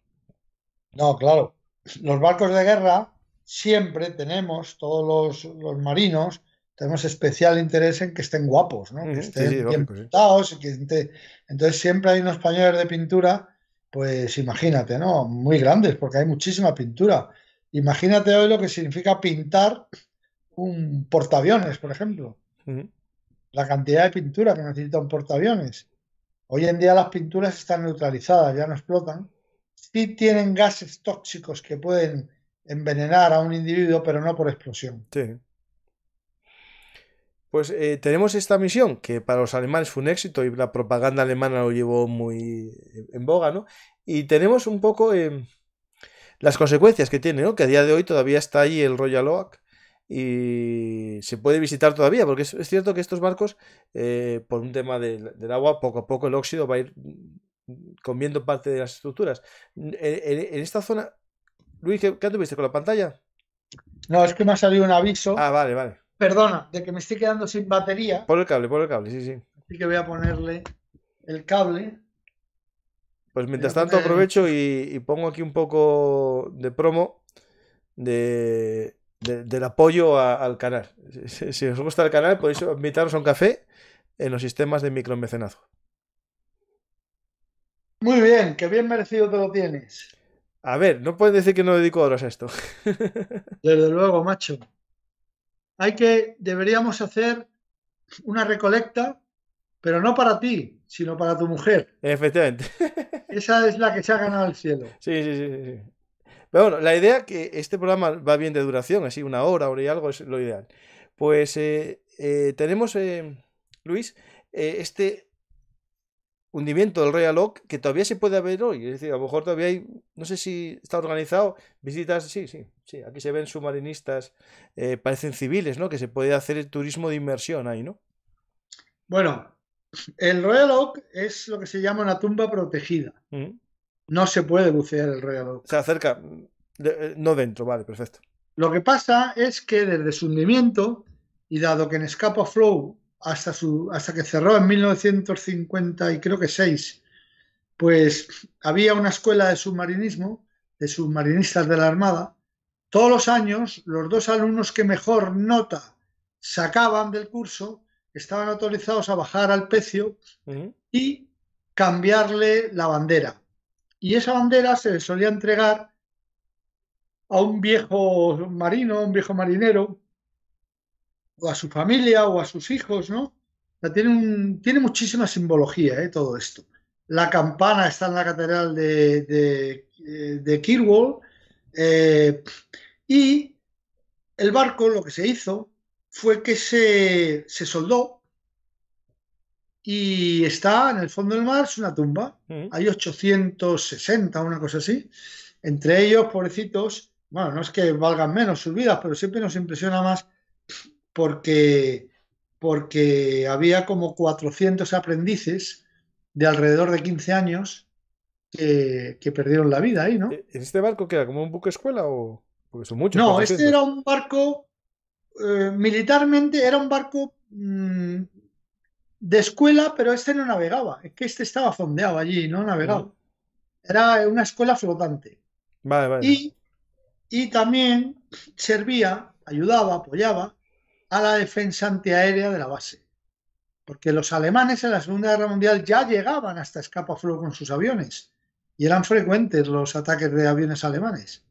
No, claro los barcos de guerra siempre tenemos, todos los, marinos, tenemos especial interés en que estén guapos, ¿no? Que estén bien pintados y que entonces siempre hay unos pañuelos de pintura, pues imagínate, ¿no? Muy grandes, porque hay muchísima pintura. Imagínate hoy lo que significa pintar un portaaviones, por ejemplo. La cantidad de pintura que necesita un portaaviones. Hoy en día las pinturas están neutralizadas, ya no explotan sí tienen gases tóxicos que pueden envenenar a un individuo, pero no por explosión. Sí. Pues eh, tenemos esta misión, que para los alemanes fue un éxito y la propaganda alemana lo llevó muy eh, en boga, ¿no? Y tenemos un poco eh, las consecuencias que tiene, ¿no? Que a día de hoy todavía está ahí el Royal Oak y se puede visitar todavía, porque es, cierto que estos barcos, por un tema del agua, poco a poco el óxido va a ir Mm, comiendo parte de las estructuras. En, esta zona, Luis, ¿qué, ¿qué, tuviste con la pantalla? No, es que me ha salido un aviso. Ah, vale, vale. Perdona, de que me estoy quedando sin batería. Por el cable, por el cable, sí, sí. Así que voy a ponerle el cable. Pues mientras tanto aprovecho y, pongo aquí un poco de promo de, del apoyo al canal. Si, os gusta el canal, podéis invitaros a un café en los sistemas de micromecenazgo. Muy bien, que bien merecido te lo tienes. A ver, no puedes decir que no dedico horas a esto. Desde luego, macho. Hay que, deberíamos hacer una recolecta, pero no para ti, sino para tu mujer. Efectivamente. Esa es la que se ha ganado el cielo. Sí, sí, sí, Pero bueno, la idea es que este programa va bien de duración, así una hora, hora y algo es lo ideal. Pues eh, eh, tenemos, eh, Luis, este hundimiento del Royal Oak que todavía se puede ver hoy. Es decir, a lo mejor todavía hay, no sé si está organizado, visitas, sí, sí, sí, aquí se ven submarinistas, eh, parecen civiles, ¿no? Que se puede hacer el turismo de inmersión ahí, ¿no? Bueno, el Royal Oak es lo que se llama una tumba protegida. Mm. No se puede bucear el Royal Oak. Se acerca, eh, no dentro, vale, perfecto. Lo que pasa es que desde su hundimiento, y dado que en Escapa Flow hasta, su, hasta que cerró en 1950 y creo que 6, pues había una escuela de submarinismo, de submarinistas de la Armada. Todos los años, los dos alumnos que mejor nota sacaban del curso estaban autorizados a bajar al pecio y cambiarle la bandera. Y esa bandera se le solía entregar a un viejo marino, un viejo marinero, o a su familia o a sus hijos, ¿no? tiene, muchísima simbología ¿eh? todo esto. La campana está en la catedral de, eh, Kirwall eh, y el barco lo que se hizo fue que se, se soldó y está en el fondo del mar, es una tumba. Mm. Hay 860, una cosa así. Entre ellos, pobrecitos, bueno, no es que valgan menos sus vidas, pero siempre nos impresiona más porque, porque había como 400 aprendices de alrededor de 15 años que, perdieron la vida ahí, ¿no? ¿E, ¿En este barco queda era como un buque escuela o...? son muchos. No, este era un barco, eh, militarmente era un barco mm, de escuela, pero este no navegaba. Es que este estaba fondeado allí, no navegaba. Era una escuela flotante. Vale, vale. Y, y, también servía, ayudaba, apoyaba a la defensa antiaérea de la base, porque los alemanes en la Segunda Guerra Mundial ya llegaban hasta Flow con sus aviones y eran frecuentes los ataques de aviones alemanes.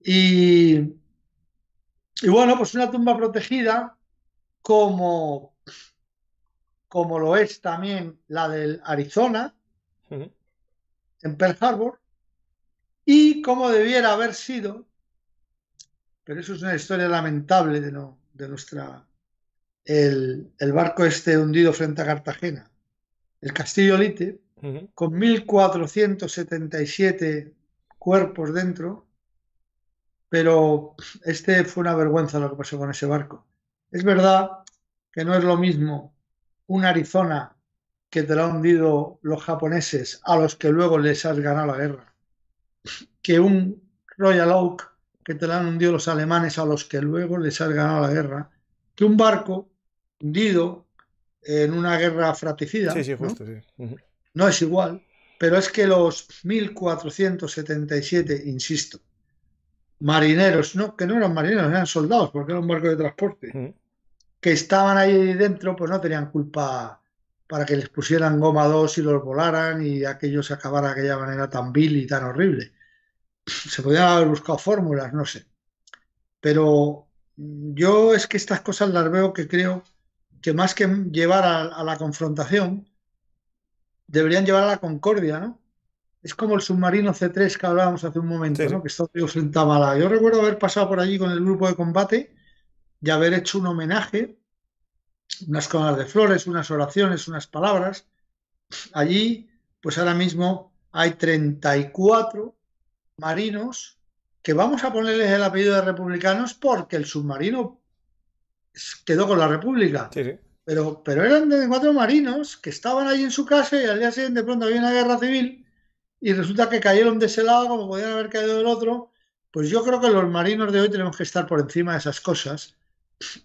Y, bueno, pues una tumba protegida como, como lo es también la del Arizona, en Pearl Harbor, y como debiera haber sido pero eso es una historia lamentable de, no, de nuestra... El, barco este hundido frente a Cartagena, el Castillo Lite, con 1.477 cuerpos dentro, pero este fue una vergüenza lo que pasó con ese barco. Es verdad que no es lo mismo un Arizona que te lo han hundido los japoneses a los que luego les has ganado la guerra, que un Royal Oak ...que te la han hundido los alemanes a los que luego les salgan ganado la guerra, que un barco hundido en una guerra fratricida ¿no? es igual, pero es que los 1477, insisto, marineros, no, que no eran marineros, eran soldados, porque era un barco de transporte, que estaban ahí dentro, pues no tenían culpa para que les pusieran goma 2 y los volaran y aquello se acabara de aquella manera tan vil y tan horrible. se podían haber buscado fórmulas, no sé. Pero mm, yo es que estas cosas las veo que creo que más que llevar a, la confrontación, deberían llevar a la concordia, ¿no? Es como el submarino C3 que hablábamos hace un momento, ¿no? Que está frente a Yo recuerdo haber pasado por allí con el grupo de combate y haber hecho un homenaje, unas colas de flores, unas oraciones, unas palabras. Allí, pues ahora mismo hay 34 marinos, que vamos a ponerles el apellido de republicanos porque el submarino quedó con la República. Pero, pero eran de cuatro marinos que estaban ahí en su casa y al día siguiente de pronto había una guerra civil y resulta que cayeron de ese lado como podían haber caído del otro. Pues yo creo que los marinos de hoy tenemos que estar por encima de esas cosas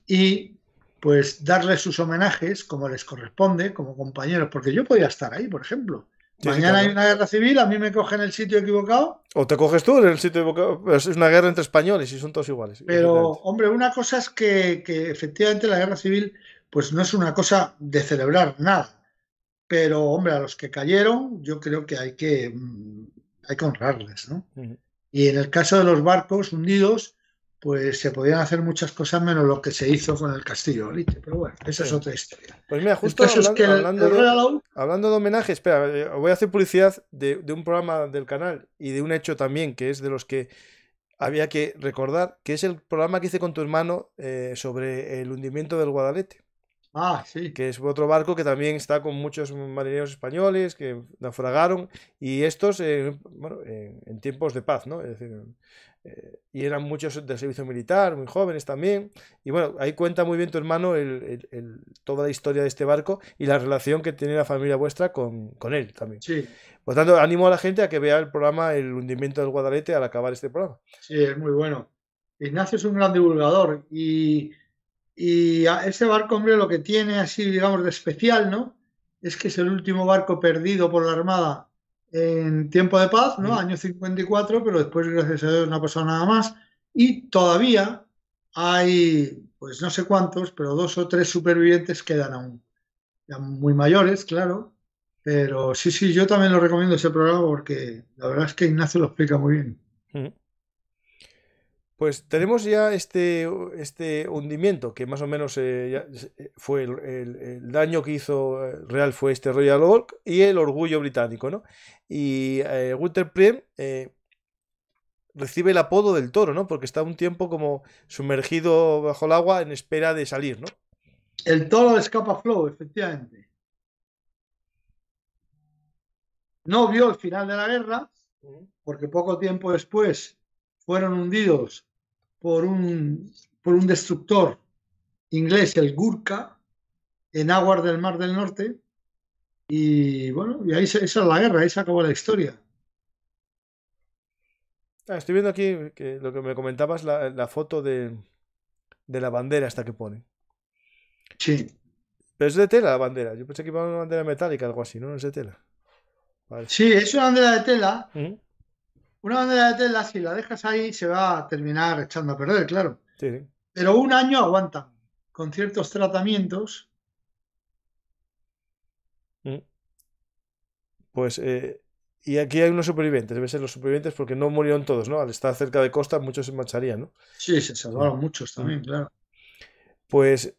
y pues darles sus homenajes como les corresponde, como compañeros, porque yo podía estar ahí, por ejemplo. Mañana hay una guerra civil, a mí me cogen el sitio equivocado. O te coges tú en el sitio equivocado. Es una guerra entre españoles y son todos iguales. Pero, hombre, una cosa es que, efectivamente la guerra civil, pues no es una cosa de celebrar nada. Pero, hombre, a los que cayeron, yo creo que hay que, mm, hay honrarles, ¿no? Y en el caso de los barcos hundidos, pues se podían hacer muchas cosas menos lo que se hizo con el Castillo Olite. Pero bueno, esa es otra historia. Pues mira, justo hablando, hablando, de, homenaje, espera, eh, voy a hacer publicidad de, un programa del canal y de un hecho también que es de los que había que recordar, que es el programa que hice con tu hermano eh, sobre el hundimiento del Guadalete. Ah, sí. Que es otro barco que también está con muchos marineros españoles que naufragaron y estos eh, bueno, en tiempos de paz, ¿no? Es decir, eh, y eran muchos de servicio militar, muy jóvenes también. Y bueno, ahí cuenta muy bien tu hermano el, toda la historia de este barco y la relación que tiene la familia vuestra con, con él también. Sí. Por tanto, animo a la gente a que vea el programa El hundimiento del Guadalete al acabar este programa. Sí, es muy bueno. Ignacio es un gran divulgador y, y ese barco, hombre, lo que tiene así, digamos, de especial, ¿no? Es que es el último barco perdido por la Armada en tiempo de paz, ¿no? Año 54, pero después, gracias a Dios, no ha pasado nada más. Y todavía hay, pues no sé cuántos, pero dos o tres supervivientes quedan aún. Ya muy mayores, claro. Pero sí, sí, yo también lo recomiendo ese programa porque la verdad es que Ignacio lo explica muy bien. Pues tenemos ya este, este hundimiento, que más o menos eh, eh, fue el, daño que hizo eh, Real fue este Royal Oak y el orgullo británico, ¿no? Y eh, Prem recibe el apodo del toro, ¿no? Porque está un tiempo como sumergido bajo el agua en espera de salir, ¿no? El toro escapa Flow, efectivamente. No vio el final de la guerra, porque poco tiempo después fueron hundidos por un, por un destructor inglés, el Gurkha, en aguas del Mar del Norte. Y bueno, y ahí esa es la guerra, ahí se acabó la historia. Ah, estoy viendo aquí que lo que me comentabas, la, foto de, la bandera hasta que pone. Sí. Pero es de tela la bandera. Yo pensé que iba a una bandera metálica, algo así, ¿no? No es de tela. Sí, es una bandera de tela, una bandera de tela, si la dejas ahí, se va a terminar echando a perder, claro. Pero un año aguanta con ciertos tratamientos. Mm. Pues, eh, y aquí hay unos supervivientes, deben ser los supervivientes porque no murieron todos, ¿no? Al estar cerca de costa, muchos se marcharían, ¿no? Sí, se salvaron muchos también, mm. claro. Pues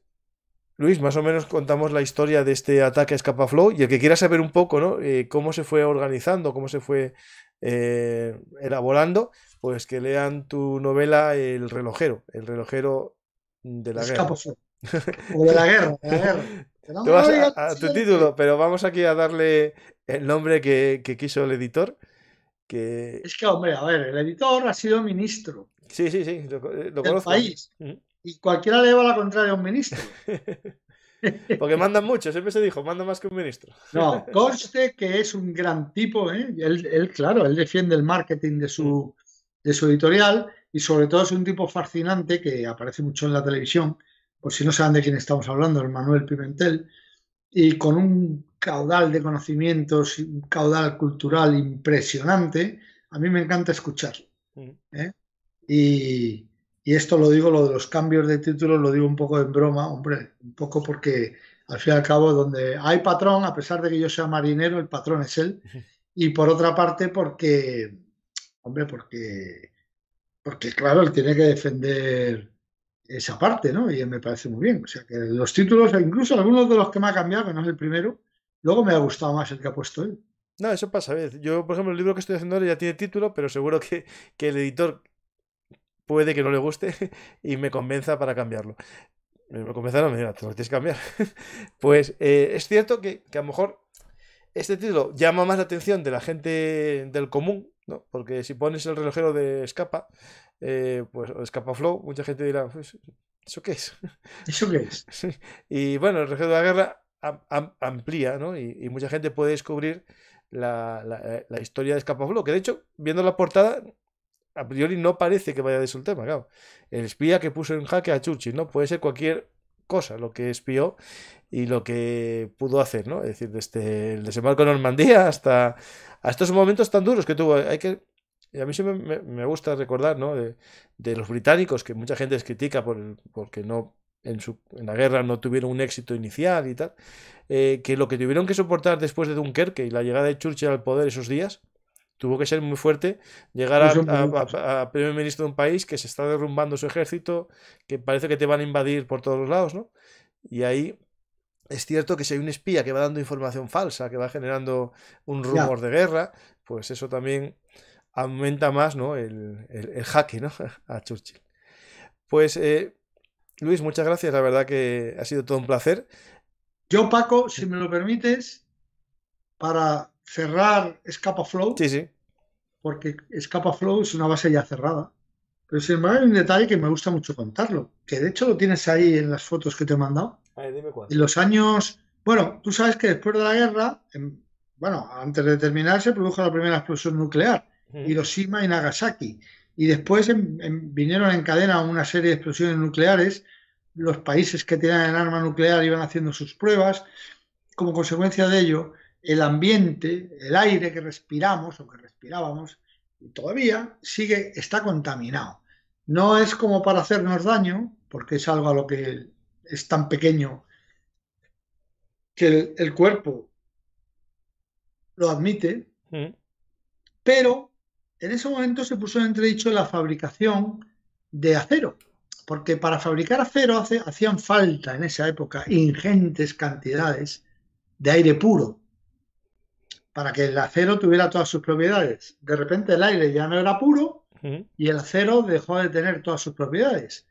Luis, más o menos contamos la historia de este ataque a Flow y el que quiera saber un poco, ¿no? Eh, cómo se fue organizando, cómo se fue eh, elaborando, pues que lean tu novela El relojero, el relojero de la guerra. de la guerra, de la guerra. tu título, pero vamos aquí a darle el nombre que, quiso el editor. Que... Es que, hombre, a ver, el editor ha sido ministro. Sí, sí, sí, lo, eh, del país. Y cualquiera le va la contraria a un ministro. Porque mandan mucho, siempre se dijo, manda más que un ministro. No, conste que es un gran tipo, ¿eh? él, claro, él defiende el marketing de su, de su editorial y sobre todo es un tipo fascinante que aparece mucho en la televisión, por si no saben de quién estamos hablando, el Manuel Pimentel, y con un caudal de conocimientos, un caudal cultural impresionante, a mí me encanta escucharlo. Mm. ¿eh? Y, y esto lo digo, lo de los cambios de título, lo digo un poco en broma, hombre, un poco porque al fin y al cabo, donde hay patrón, a pesar de que yo sea marinero, el patrón es él. Y por otra parte, porque, hombre, porque, porque claro, él tiene que defender esa parte, ¿no? Y me parece muy bien. O sea, que los títulos, e incluso algunos de los que me ha cambiado, que no es el primero, luego me ha gustado más el que ha puesto él. No, eso pasa. veces. Yo, por ejemplo, el libro que estoy haciendo ahora ya tiene título, pero seguro que, que el editor puede que no le guste y me convenza para cambiarlo. Me convenza, a mí te lo tienes que cambiar. pues eh, es cierto que, a lo mejor este título llama más la atención de la gente del común, ¿no? Porque si pones el relojero de escapa, eh, pues escapa flow, mucha gente dirá, pues, ¿eso qué es? ¿Eso qué es? Y bueno, el relojero de la guerra amplía, ¿no? Y, mucha gente puede descubrir la, eh, la historia de escapa flow, que de hecho, viendo la portada, a priori no parece que vaya de su tema, claro. El espía que puso en jaque a Churchill, ¿no? Puede ser cualquier cosa lo que espió y lo que pudo hacer, ¿no? Es decir, desde el desembarco en Normandía hasta, estos momentos tan duros que tuvo. Hay que. A mí siempre me, gusta recordar, ¿no? De, los británicos, que mucha gente les critica por, porque no en, la guerra no tuvieron un éxito inicial y tal, eh, que lo que tuvieron que soportar después de Dunkerque y la llegada de Churchill al poder esos días, Tuvo que ser muy fuerte llegar a, primer ministro de un país que se está derrumbando su ejército, que parece que te van a invadir por todos los lados, ¿no? Y ahí es cierto que si hay un espía que va dando información falsa, que va generando un rumor de guerra, pues eso también aumenta más ¿no? el, el, ¿no? a Churchill. Pues eh, Luis, muchas gracias, la verdad que ha sido todo un placer. Yo, Paco, si me lo permites, para cerrar Escapa Flow. Sí, sí. Porque Escapa Flow es una base ya cerrada. Pero sin embargo hay un detalle que me gusta mucho contarlo, que de hecho lo tienes ahí en las fotos que te he mandado. Ay, en los años... Bueno, tú sabes que después de la guerra, em, bueno, antes de terminar, se produjo la primera explosión nuclear, Hiroshima y Nagasaki. Y después em, em, vinieron en cadena una serie de explosiones nucleares. Los países que tenían el arma nuclear iban haciendo sus pruebas. Como consecuencia de ello, el ambiente, el aire que respiramos o que respirábamos, todavía sigue, está contaminado. No es como para hacernos daño, porque es algo a lo que es tan pequeño que el, cuerpo lo admite, mm. pero en ese momento se puso en entredicho la fabricación de acero, porque para fabricar acero hacían falta en esa época ingentes cantidades de aire puro para que el acero tuviera todas sus propiedades. De repente el aire ya no era puro y el acero dejó de tener todas sus propiedades.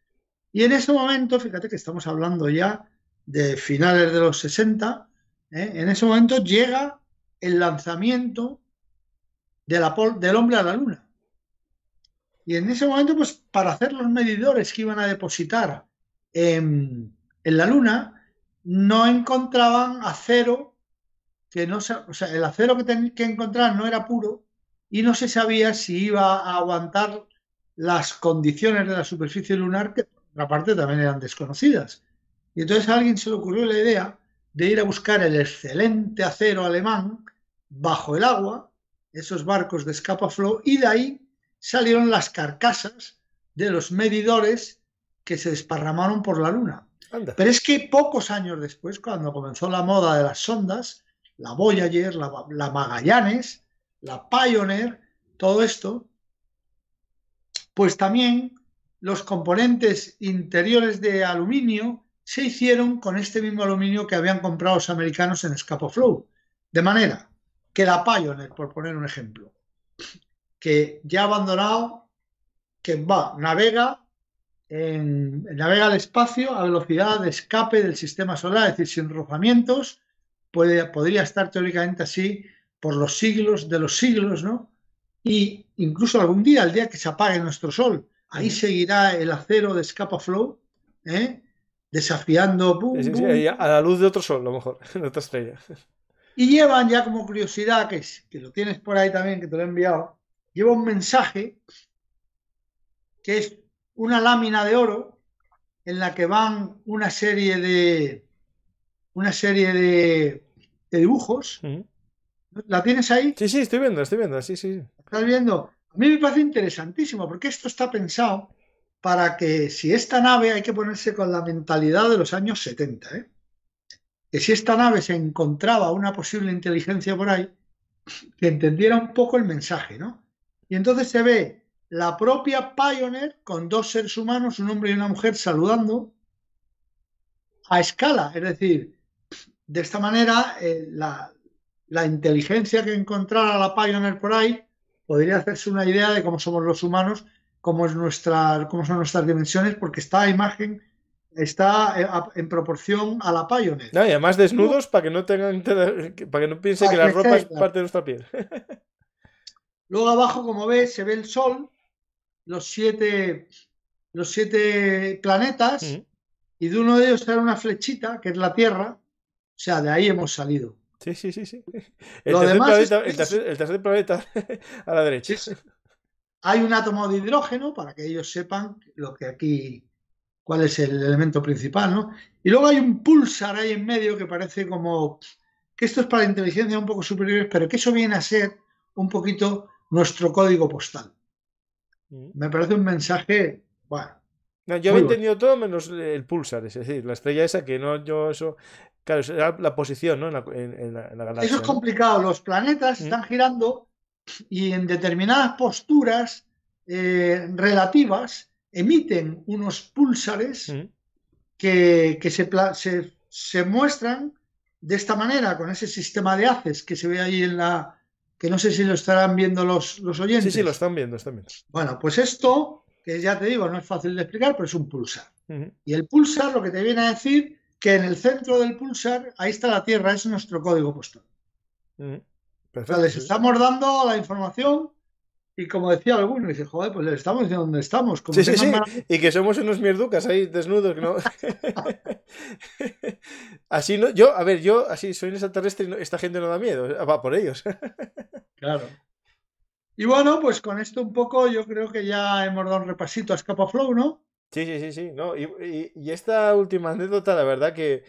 Y en ese momento, fíjate que estamos hablando ya de finales de los 60, ¿eh? en ese momento llega el lanzamiento del hombre a la luna. Y en ese momento, pues para hacer los medidores que iban a depositar en, en la luna, no encontraban acero que no o sea, el acero que tenían que encontrar no era puro y no se sabía si iba a aguantar las condiciones de la superficie lunar que por otra parte también eran desconocidas. Y entonces a alguien se le ocurrió la idea de ir a buscar el excelente acero alemán bajo el agua, esos barcos de flow y de ahí salieron las carcasas de los medidores que se desparramaron por la Luna. Pero es que pocos años después, cuando comenzó la moda de las sondas, la Voyager, la, Magallanes, la Pioneer, todo esto, pues también los componentes interiores de aluminio se hicieron con este mismo aluminio que habían comprado los americanos en Flow. De manera que la Pioneer, por poner un ejemplo, que ya ha abandonado, que va, navega, en, navega al espacio a velocidad de escape del sistema solar, es decir, sin rozamientos, podría estar teóricamente así por los siglos de los siglos, ¿no? Y incluso algún día, el día que se apague nuestro sol, ahí seguirá el acero de Scapa Flow, ¿eh? desafiando. a la luz de otro sol, a lo mejor, de otra estrella. Y llevan ya como curiosidad, que, que lo tienes por ahí también, que te lo he enviado, lleva un mensaje que es una lámina de oro en la que van una serie de, una serie de, dibujos. Mm. ¿La tienes ahí? Sí, sí, estoy viendo, estoy viendo, sí, sí. ¿Estás viendo? A mí me parece interesantísimo porque esto está pensado para que si esta nave hay que ponerse con la mentalidad de los años 70, ¿eh? que si esta nave se encontraba una posible inteligencia por ahí, que entendiera un poco el mensaje, ¿no? Y entonces se ve la propia Pioneer con dos seres humanos, un hombre y una mujer, saludando a escala, es decir, de esta manera, eh, la, inteligencia que encontrara la Pioneer por ahí podría hacerse una idea de cómo somos los humanos, cómo, es nuestra, cómo son nuestras dimensiones, porque esta imagen está eh, en proporción a la Pioneer. y además desnudos para que no tengan para que no piense que la ropa es parte de nuestra piel. Luego abajo, como ves, se ve el Sol, los siete, los siete planetas, y de uno de ellos sale una flechita, que es la Tierra, o sea, de ahí hemos salido. Sí, sí, sí. sí. El, tercer, planeta, a la derecha. Hay un átomo de hidrógeno para que ellos sepan lo que aquí cuál es el elemento principal, ¿no? Y luego hay un pulsar ahí en medio que parece como que esto es para inteligencia un poco superior, pero que eso viene a ser un poquito nuestro código postal. Mm. Me parece un mensaje, bueno. yo he entendido todo menos el pulsar, es decir, la estrella esa que no, yo eso, Claro, será la posición ¿no? en, la, galaxia. Eso es complicado. Los planetas mm. están girando y en determinadas posturas eh, relativas emiten unos pulsares mm. que, se, muestran de esta manera, con ese sistema de haces que se ve ahí en la. que no sé si lo estarán viendo los, oyentes. Sí, sí, lo están viendo, están viendo. Bueno, pues esto, que ya te digo, no es fácil de explicar, pero es un pulsar. Y el pulsar lo que te viene a decir que en el centro del pulsar, ahí está la Tierra, es nuestro código postal. Mm, perfecto. les estamos dando la información y como decía alguno, dice, joder, pues le estamos diciendo dónde estamos. Y que somos unos mierducas ahí desnudos, así no, yo, a ver, yo así soy un extraterrestre y esta gente no da miedo, va por ellos. claro. Y bueno, pues con esto un poco yo creo que ya hemos dado un repasito a Scapa Flow, ¿no? Sí, sí, sí, sí. No, y, esta última anécdota, la verdad que,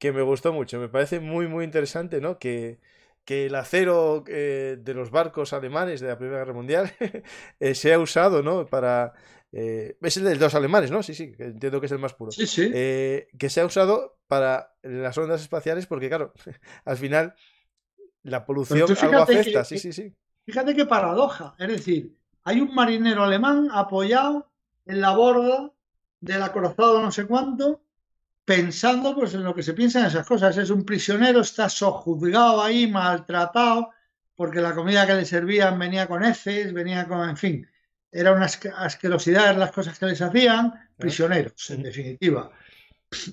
me gustó mucho. Me parece muy, muy interesante, ¿no? Que, el acero eh, de los barcos alemanes de la Primera Guerra Mundial eh, se ha usado, ¿no? Para. Eh, es el de los alemanes, ¿no? Sí, sí, entiendo que es el más puro. Sí, sí. que se ha usado para las ondas espaciales, porque, claro, al final la polución algo afecta. sí, sí, sí. Fíjate qué paradoja. Es decir, hay un marinero alemán apoyado en la borda del acorazado no sé cuánto, pensando pues en lo que se piensa en esas cosas. Es un prisionero, está sojuzgado ahí, maltratado, porque la comida que le servían venía con heces, venía con, en fin, era unas asquerosidad las cosas que les hacían, prisioneros, en definitiva.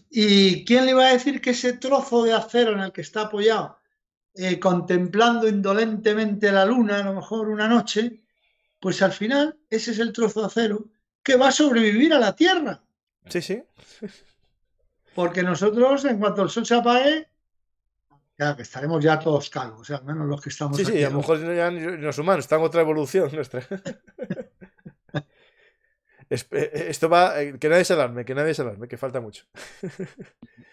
¿Y quién le iba a decir que ese trozo de acero en el que está apoyado, eh, contemplando indolentemente la luna, a lo mejor una noche, pues al final ese es el trozo de acero que va a sobrevivir a la Tierra. Sí, sí. Porque nosotros, en cuanto el sol se apague, ya que estaremos ya todos calvos, al menos los que estamos. Sí, aquí, sí, a lo mejor ya los humanos están otra evolución nuestra. Eh, eh, esto va. Eh, que nadie se alarme, que nadie se alarme, que falta mucho.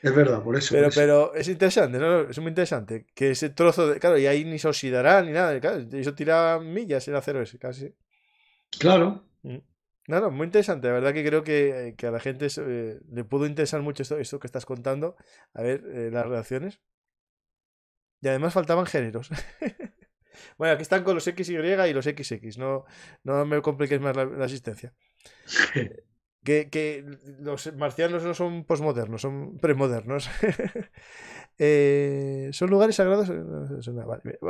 Es verdad, por eso. Pero, es interesante, Es muy interesante. Que ese trozo de. Claro, y ahí ni se oxidará ni nada. Claro, eso tira millas el acero ese, casi. Claro. Mm no, muy interesante. La verdad que creo que, eh, a la gente eh, le pudo interesar mucho esto, esto, que estás contando. A ver, eh, las relaciones. Y además faltaban géneros. bueno, aquí están con los XY y los XX. No, me compliques más la, asistencia. que, los marcianos no son posmodernos, son premodernos. son lugares sagrados.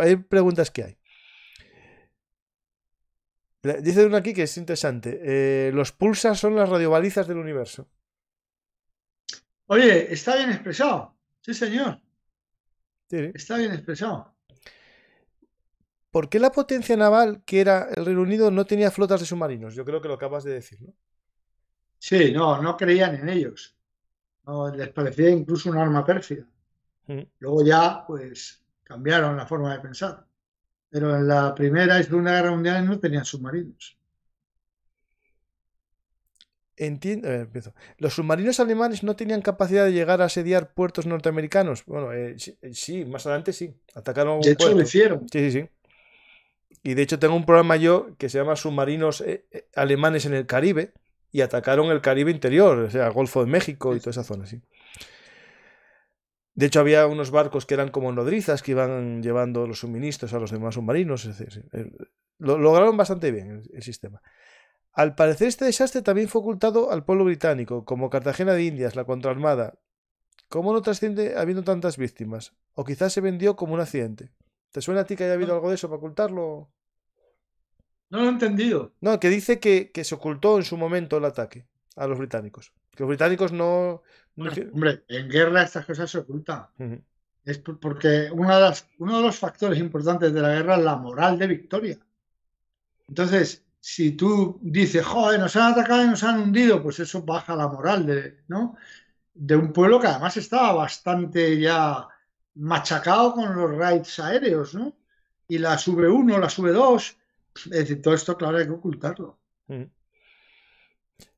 hay preguntas que hay. Dice uno aquí que es interesante. Eh, los pulsas son las radiobalizas del universo. Oye, está bien expresado. Sí, señor. Está bien expresado. ¿Por qué la potencia naval que era el Reino Unido no tenía flotas de submarinos? Yo creo que lo acabas de decir, ¿no? Sí, no, no creían en ellos. les parecía incluso un arma pérfida. Mm. Luego ya, pues, cambiaron la forma de pensar. Pero en la Primera y una Guerra Mundial no tenían submarinos. Entiendo, eh, Los submarinos alemanes no tenían capacidad de llegar a asediar puertos norteamericanos. Bueno, eh, eh, sí, más adelante sí. Atacaron. De hecho, lo hicieron. Sí, sí, sí. Y de hecho tengo un programa yo que se llama Submarinos Alemanes en el Caribe y atacaron el Caribe interior, o sea, Golfo de México y toda esa zona, sí. De hecho, había unos barcos que eran como nodrizas que iban llevando los suministros a los demás submarinos. Eh, lo lograron bastante bien el, sistema. Al parecer, este desastre también fue ocultado al pueblo británico, como Cartagena de Indias, la contraarmada. ¿Cómo no trasciende habiendo tantas víctimas? O quizás se vendió como un accidente. ¿Te suena a ti que haya habido algo de eso para ocultarlo? No lo he entendido. No, que dice que se ocultó en su momento el ataque a los británicos. Que los británicos no, Hombre, en guerra estas cosas se ocultan. Es porque uno de los factores importantes de la guerra es la moral de victoria. Entonces, si tú dices, joder, nos han atacado y nos han hundido, pues eso baja la moral de, ¿no? de un pueblo que además estaba bastante ya machacado con los raids aéreos, ¿no? Y la v 1 la v 2 es decir, todo esto, claro, hay que ocultarlo. O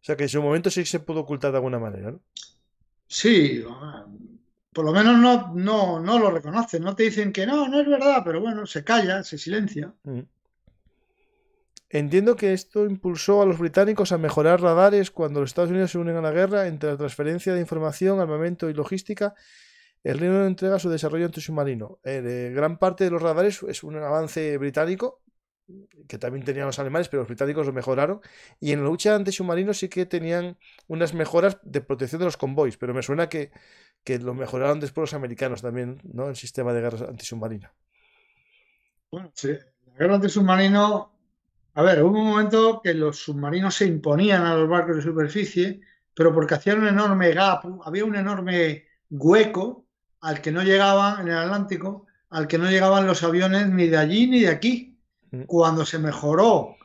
sea que en su momento sí se pudo ocultar de alguna manera, ¿no? Sí, por lo menos no, no, no lo reconocen, no te dicen que no, no es verdad, pero bueno, se calla, se silencia. Mm. Entiendo que esto impulsó a los británicos a mejorar radares cuando los Estados Unidos se unen a la guerra entre la transferencia de información, armamento y logística. El Reino Unido entrega su desarrollo antisubmarino. Eh, gran parte de los radares es un avance británico, que también tenían los alemanes, pero los británicos lo mejoraron. Y en la lucha antisubmarino sí que tenían unas mejoras de protección de los convoys, pero me suena que, que lo mejoraron después los americanos también, ¿no? El sistema de guerra antisubmarina. Bueno, sí. La guerra antisubmarino. A ver, hubo un momento que los submarinos se imponían a los barcos de superficie, pero porque hacían un enorme gap, había un enorme hueco al que no llegaban en el Atlántico, al que no llegaban los aviones ni de allí ni de aquí Mm. Cuando se mejoró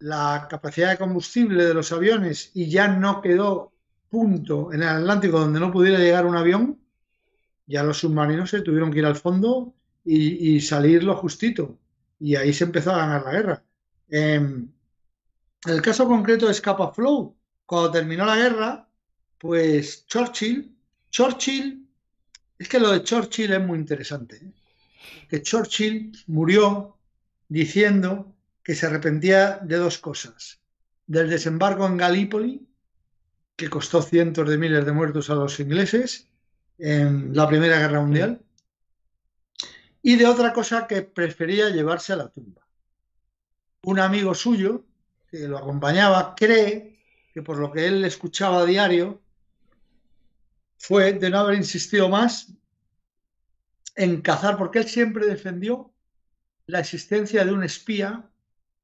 la capacidad de combustible de los aviones y ya no quedó punto en el Atlántico donde no pudiera llegar un avión, ya los submarinos se tuvieron que ir al fondo y, salirlo salir lo justito. Y ahí se empezó a ganar la guerra. Em, el caso concreto de Scapa Flow. Cuando terminó la guerra, pues Churchill, Churchill, es que lo de Churchill es muy interesante. ¿eh? Que Churchill murió diciendo que se arrepentía de dos cosas, del desembarco en Galípoli, que costó cientos de miles de muertos a los ingleses en la Primera Guerra Mundial, y de otra cosa que prefería llevarse a la tumba. Un amigo suyo, que lo acompañaba, cree que por lo que él escuchaba a diario, fue de no haber insistido más en cazar, porque él siempre defendió la existencia de un espía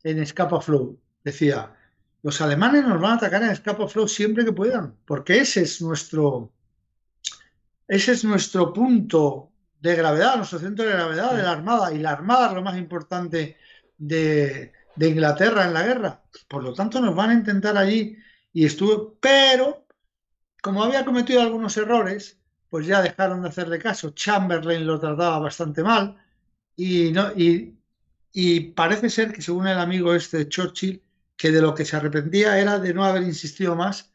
en Scapa Flow. Decía, los alemanes nos van a atacar en Scapa Flow siempre que puedan, porque ese es nuestro, ese es nuestro punto de gravedad, nuestro centro de gravedad de la Armada, y la Armada es lo más importante de, de Inglaterra en la guerra. Por lo tanto, nos van a intentar allí, y estuvo pero como había cometido algunos errores, pues ya dejaron de hacerle caso. Chamberlain lo trataba bastante mal, y, no, y, parece ser que, según el amigo este Churchill, que de lo que se arrepentía era de no haber insistido más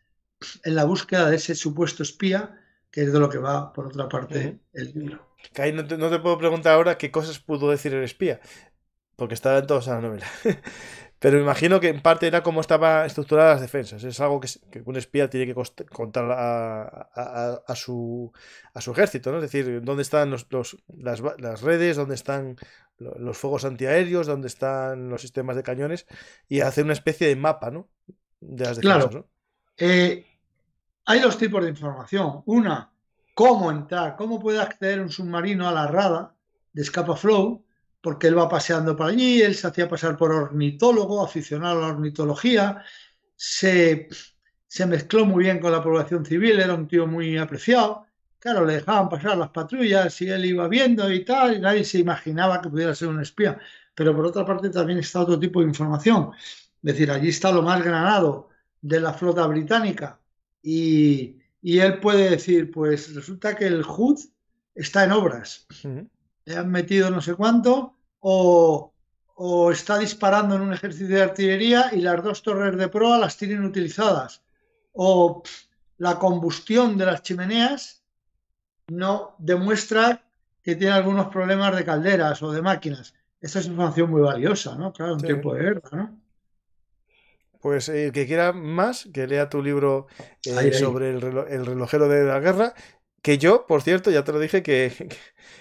en la búsqueda de ese supuesto espía, que es de lo que va, por otra parte, el libro. Que no te, puedo preguntar ahora qué cosas pudo decir el espía, porque estaba en toda esa novela. Pero imagino que en parte era como estaban estructuradas las defensas. Es algo que, un espía tiene que contar a, su, ejército, ¿no? Es decir, dónde están las, redes, dónde están los fuegos antiaéreos, dónde están los sistemas de cañones y hacer una especie de mapa, ¿no? De las defensas, eh, hay dos tipos de información. Una, cómo entrar, cómo puede acceder un submarino a la rada de Escapa Flow porque él va paseando por allí, él se hacía pasar por ornitólogo, aficionado a la ornitología, se, mezcló muy bien con la población civil, era un tío muy apreciado. Claro, le dejaban pasar las patrullas y él iba viendo y tal, y nadie se imaginaba que pudiera ser un espía. Pero por otra parte también está otro tipo de información. Es decir, allí está lo más granado de la flota británica y, él puede decir, pues resulta que el HUD está en obras. Le han metido no sé cuánto o, está disparando en un ejercicio de artillería y las dos torres de proa las tienen utilizadas, o la combustión de las chimeneas no demuestra que tiene algunos problemas de calderas o de máquinas. Esta es información muy valiosa, ¿no? Claro, un tiempo de guerra, ¿no? Pues eh, el que quiera más, que lea tu libro eh, sobre el, relojero de la guerra que yo, por cierto, ya te lo dije que,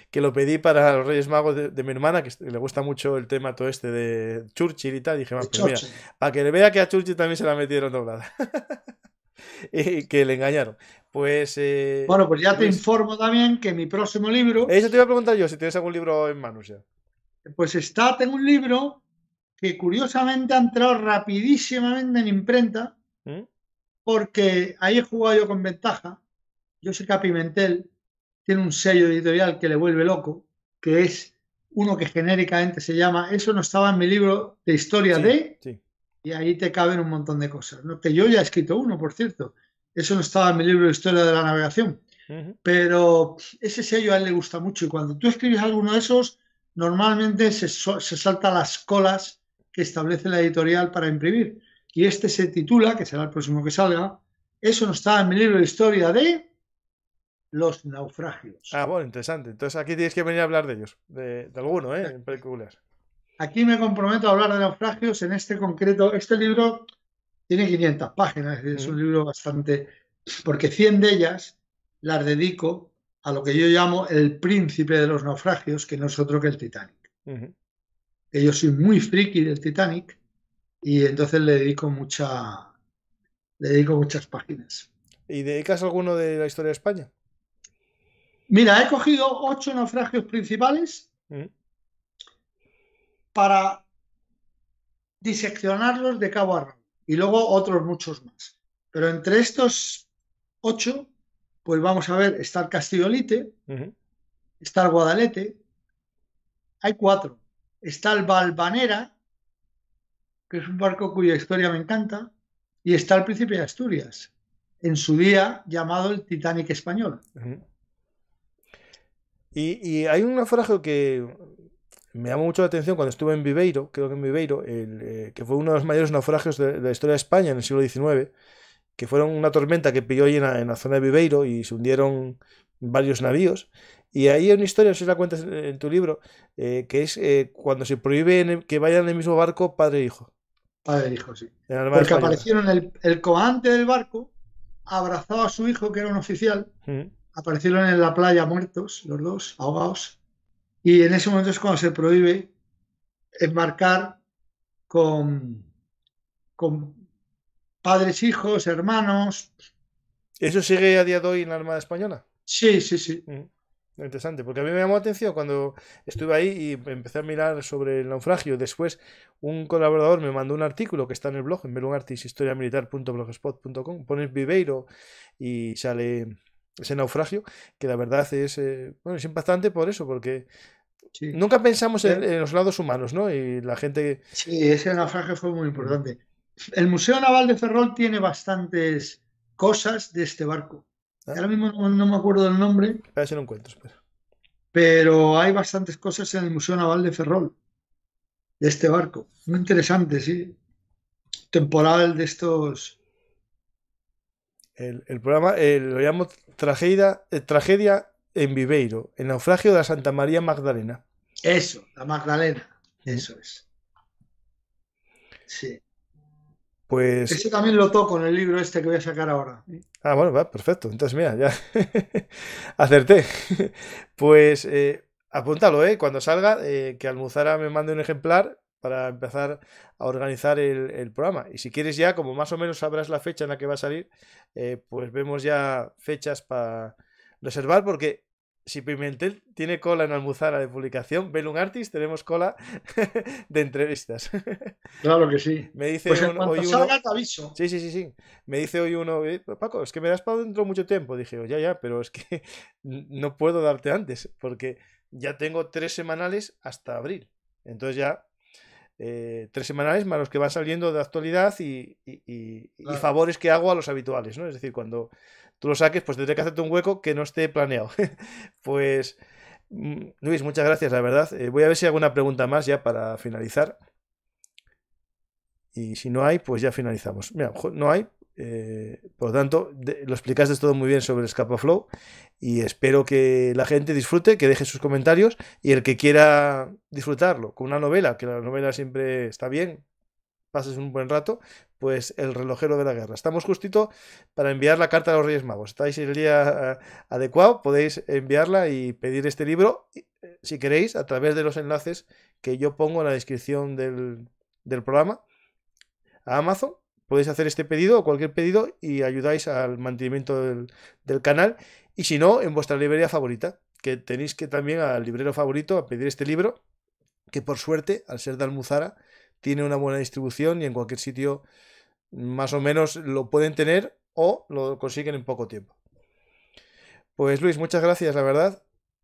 lo pedí para los Reyes Magos de, mi hermana, que le gusta mucho el tema todo este de Churchill y tal. dije, pues mira, para que le vea que a Churchill también se la metieron doblada. y que le engañaron. Pues. Eh, bueno, pues ya te pues informo también que mi próximo libro. Eso te iba a preguntar yo, si tienes algún libro en manos ya. Pues está, tengo un libro que curiosamente ha entrado rapidísimamente en imprenta, ¿Mm? porque ahí he jugado yo con ventaja. Yo sé que Pimentel tiene un sello editorial que le vuelve loco, que es uno que genéricamente se llama Eso no estaba en mi libro de historia de... Y ahí te caben un montón de cosas. ¿no? Que yo ya he escrito uno, por cierto. Eso no estaba en mi libro de historia de la navegación. Pero ese sello a él le gusta mucho. Y cuando tú escribes alguno de esos, normalmente se, se salta las colas que establece la editorial para imprimir. Y este se titula, que será el próximo que salga, Eso no estaba en mi libro de historia de los naufragios. Ah, bueno, interesante. Entonces aquí tienes que venir a hablar de ellos, de, alguno, ¿eh? En películas Aquí me comprometo a hablar de naufragios en este concreto. Este libro tiene 500 páginas, es un libro bastante... Porque 100 de ellas las dedico a lo que yo llamo el príncipe de los naufragios, que no es otro que el Titanic. yo soy muy friki del Titanic y entonces le dedico mucha le dedico muchas páginas. ¿Y dedicas alguno de la historia de España? Mira, he cogido ocho naufragios principales mm. para diseccionarlos de cabo a rabo y luego otros muchos más. Pero entre estos ocho, pues vamos a ver, está el Castillo está el Guadalete, hay cuatro. Está el Balvanera, que es un barco cuya historia me encanta, y está el Príncipe de Asturias, en su día llamado el Titanic Español. Y, hay un naufragio que me llamó mucho la atención cuando estuve en Viveiro, creo que en Viveiro, eh, que fue uno de los mayores naufragios de, la historia de España en el siglo XIX, que fueron una tormenta que pilló llena en la, zona de Viveiro y se hundieron varios navíos. Y ahí hay una historia, no si la cuentas en tu libro, eh, que es eh, cuando se prohíbe que vayan en el mismo barco padre e hijo. Padre e hijo, sí. Porque aparecieron el, el del barco, abrazaba a su hijo, que era un oficial, aparecieron en la playa muertos, los dos, ahogados, y en ese momento es cuando se prohíbe embarcar con, con padres, hijos, hermanos. ¿Eso sigue a día de hoy en la Armada Española? Sí, sí, sí. Mm, interesante, porque a mí me llamó la atención cuando estuve ahí y empecé a mirar sobre el naufragio. Después, un colaborador me mandó un artículo que está en el blog, en militar.blogspot.com. Pones Viveiro y sale ese naufragio, que la verdad es, eh, es impactante por eso, porque nunca pensamos en, los lados humanos, ¿no? Y la gente... Sí, ese naufragio fue muy importante. El Museo Naval de Ferrol tiene bastantes cosas de este barco. Ah. Ahora mismo no, me acuerdo el nombre. A ver si lo encuentro, espera. Pero hay bastantes cosas en el Museo Naval de Ferrol, de este barco. Muy interesante, sí. Temporal de estos... El, programa eh, lo llamo tragedia, eh, tragedia en Viveiro, el naufragio de la Santa María Magdalena. Eso, la Magdalena, mm. eso es. Sí. Pues... Eso también lo toco en el libro este que voy a sacar ahora. Ah, bueno, va, perfecto. Entonces, mira, ya acerté. pues eh, apúntalo ¿eh? Cuando salga, eh, que Almuzara me mande un ejemplar para empezar a organizar el, programa. Y si quieres ya, como más o menos sabrás la fecha en la que va a salir, eh, pues vemos ya fechas para reservar, porque si Pimentel tiene cola en Almuzara de publicación, Belun Artis tenemos cola de entrevistas. Claro que sí. Me dice pues hoy salga, te aviso. Sí, sí, sí, sí. Me dice hoy uno, eh, Paco, es que me das para dentro mucho tiempo. Dije, oh, ya, ya, pero es que no puedo darte antes, porque ya tengo tres semanales hasta abril. Entonces ya eh, tres semanales más los que van saliendo de actualidad y, favores que hago a los habituales, ¿no? Es decir, cuando tú lo saques, pues tendré que hacerte un hueco que no esté planeado. pues, mm, Luis, muchas gracias, la verdad. Eh, voy a ver si hay alguna pregunta más ya para finalizar. Y si no hay, pues ya finalizamos. Mira, no hay, eh, por lo tanto, lo explicaste todo muy bien sobre el Flow y espero que la gente disfrute, que deje sus comentarios y el que quiera disfrutarlo con una novela, que la novela siempre está bien, pases un buen rato, pues El relojero de la guerra. Estamos justito para enviar la carta a los Reyes Magos. Estáis el día eh, adecuado, podéis enviarla y pedir este libro, eh, si queréis, a través de los enlaces que yo pongo en la descripción del programa a Amazon podéis hacer este pedido o cualquier pedido y ayudáis al mantenimiento del, canal. Y si no, en vuestra librería favorita, que tenéis que también al librero favorito a pedir este libro, que por suerte, al ser de Almuzara, tiene una buena distribución y en cualquier sitio más o menos lo pueden tener o lo consiguen en poco tiempo. Pues Luis, muchas gracias, la verdad.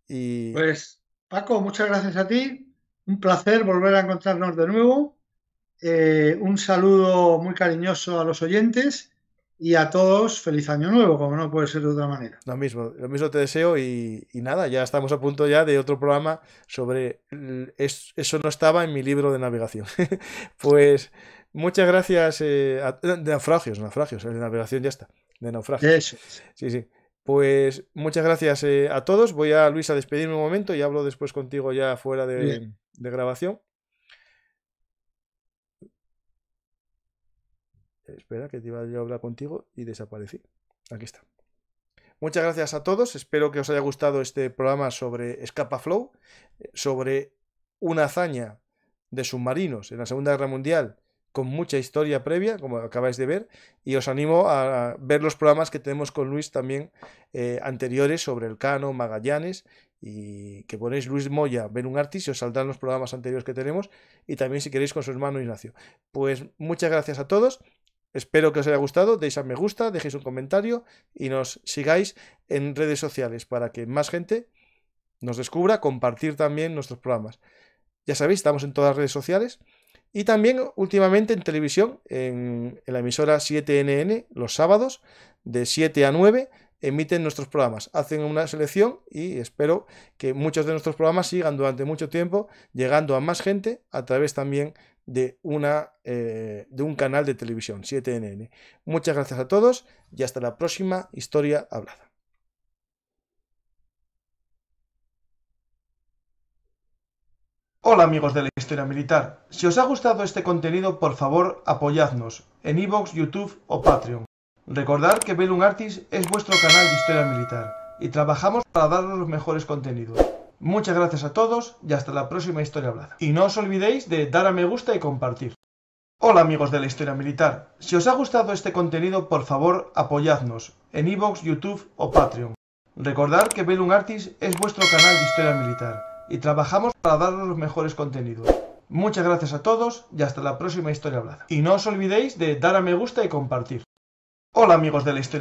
Y... Pues Paco, muchas gracias a ti. Un placer volver a encontrarnos de nuevo. Eh, un saludo muy cariñoso a los oyentes y a todos feliz año nuevo, como no puede ser de otra manera. Lo mismo, lo mismo te deseo y, nada, ya estamos a punto ya de otro programa sobre eso no estaba en mi libro de navegación. pues muchas gracias de eh, eh, naufragios, naufragios, de navegación ya está, de naufragios. Sí, sí. Pues muchas gracias a todos. Voy a Luis a despedirme un momento y hablo después contigo ya fuera de grabación. Espera, que te iba yo a hablar contigo y desaparecí. Aquí está. Muchas gracias a todos. Espero que os haya gustado este programa sobre Escapa Flow, sobre una hazaña de submarinos en la Segunda Guerra Mundial con mucha historia previa, como acabáis de ver, y os animo a ver los programas que tenemos con Luis también eh, anteriores sobre el Cano, Magallanes, y que ponéis Luis Moya, ver un artista, os saldrán los programas anteriores que tenemos, y también si queréis con su hermano Ignacio. Pues muchas gracias a todos Espero que os haya gustado, deis a me gusta, dejéis un comentario y nos sigáis en redes sociales para que más gente nos descubra, compartir también nuestros programas. Ya sabéis, estamos en todas las redes sociales y también últimamente en televisión, en, la emisora 7NN, los sábados, de 7 a 9, emiten nuestros programas, hacen una selección y espero que muchos de nuestros programas sigan durante mucho tiempo llegando a más gente a través también de, una, eh, de un canal de televisión, 7NN. Muchas gracias a todos y hasta la próxima historia hablada. Hola amigos de la historia militar, si os ha gustado este contenido por favor apoyadnos en Evox, YouTube o Patreon. Recordad que Bellum Artis es vuestro canal de historia militar y trabajamos para daros los mejores contenidos. Muchas gracias a todos y hasta la próxima historia hablada. Y no os olvidéis de dar a me gusta y compartir. Hola amigos de la historia militar. Si os ha gustado este contenido, por favor, apoyadnos en iVoox, YouTube o Patreon. Recordad que Bellum Artis es vuestro canal de historia militar y trabajamos para daros los mejores contenidos. Muchas gracias a todos y hasta la próxima historia hablada. Y no os olvidéis de dar a me gusta y compartir. Hola amigos de la historia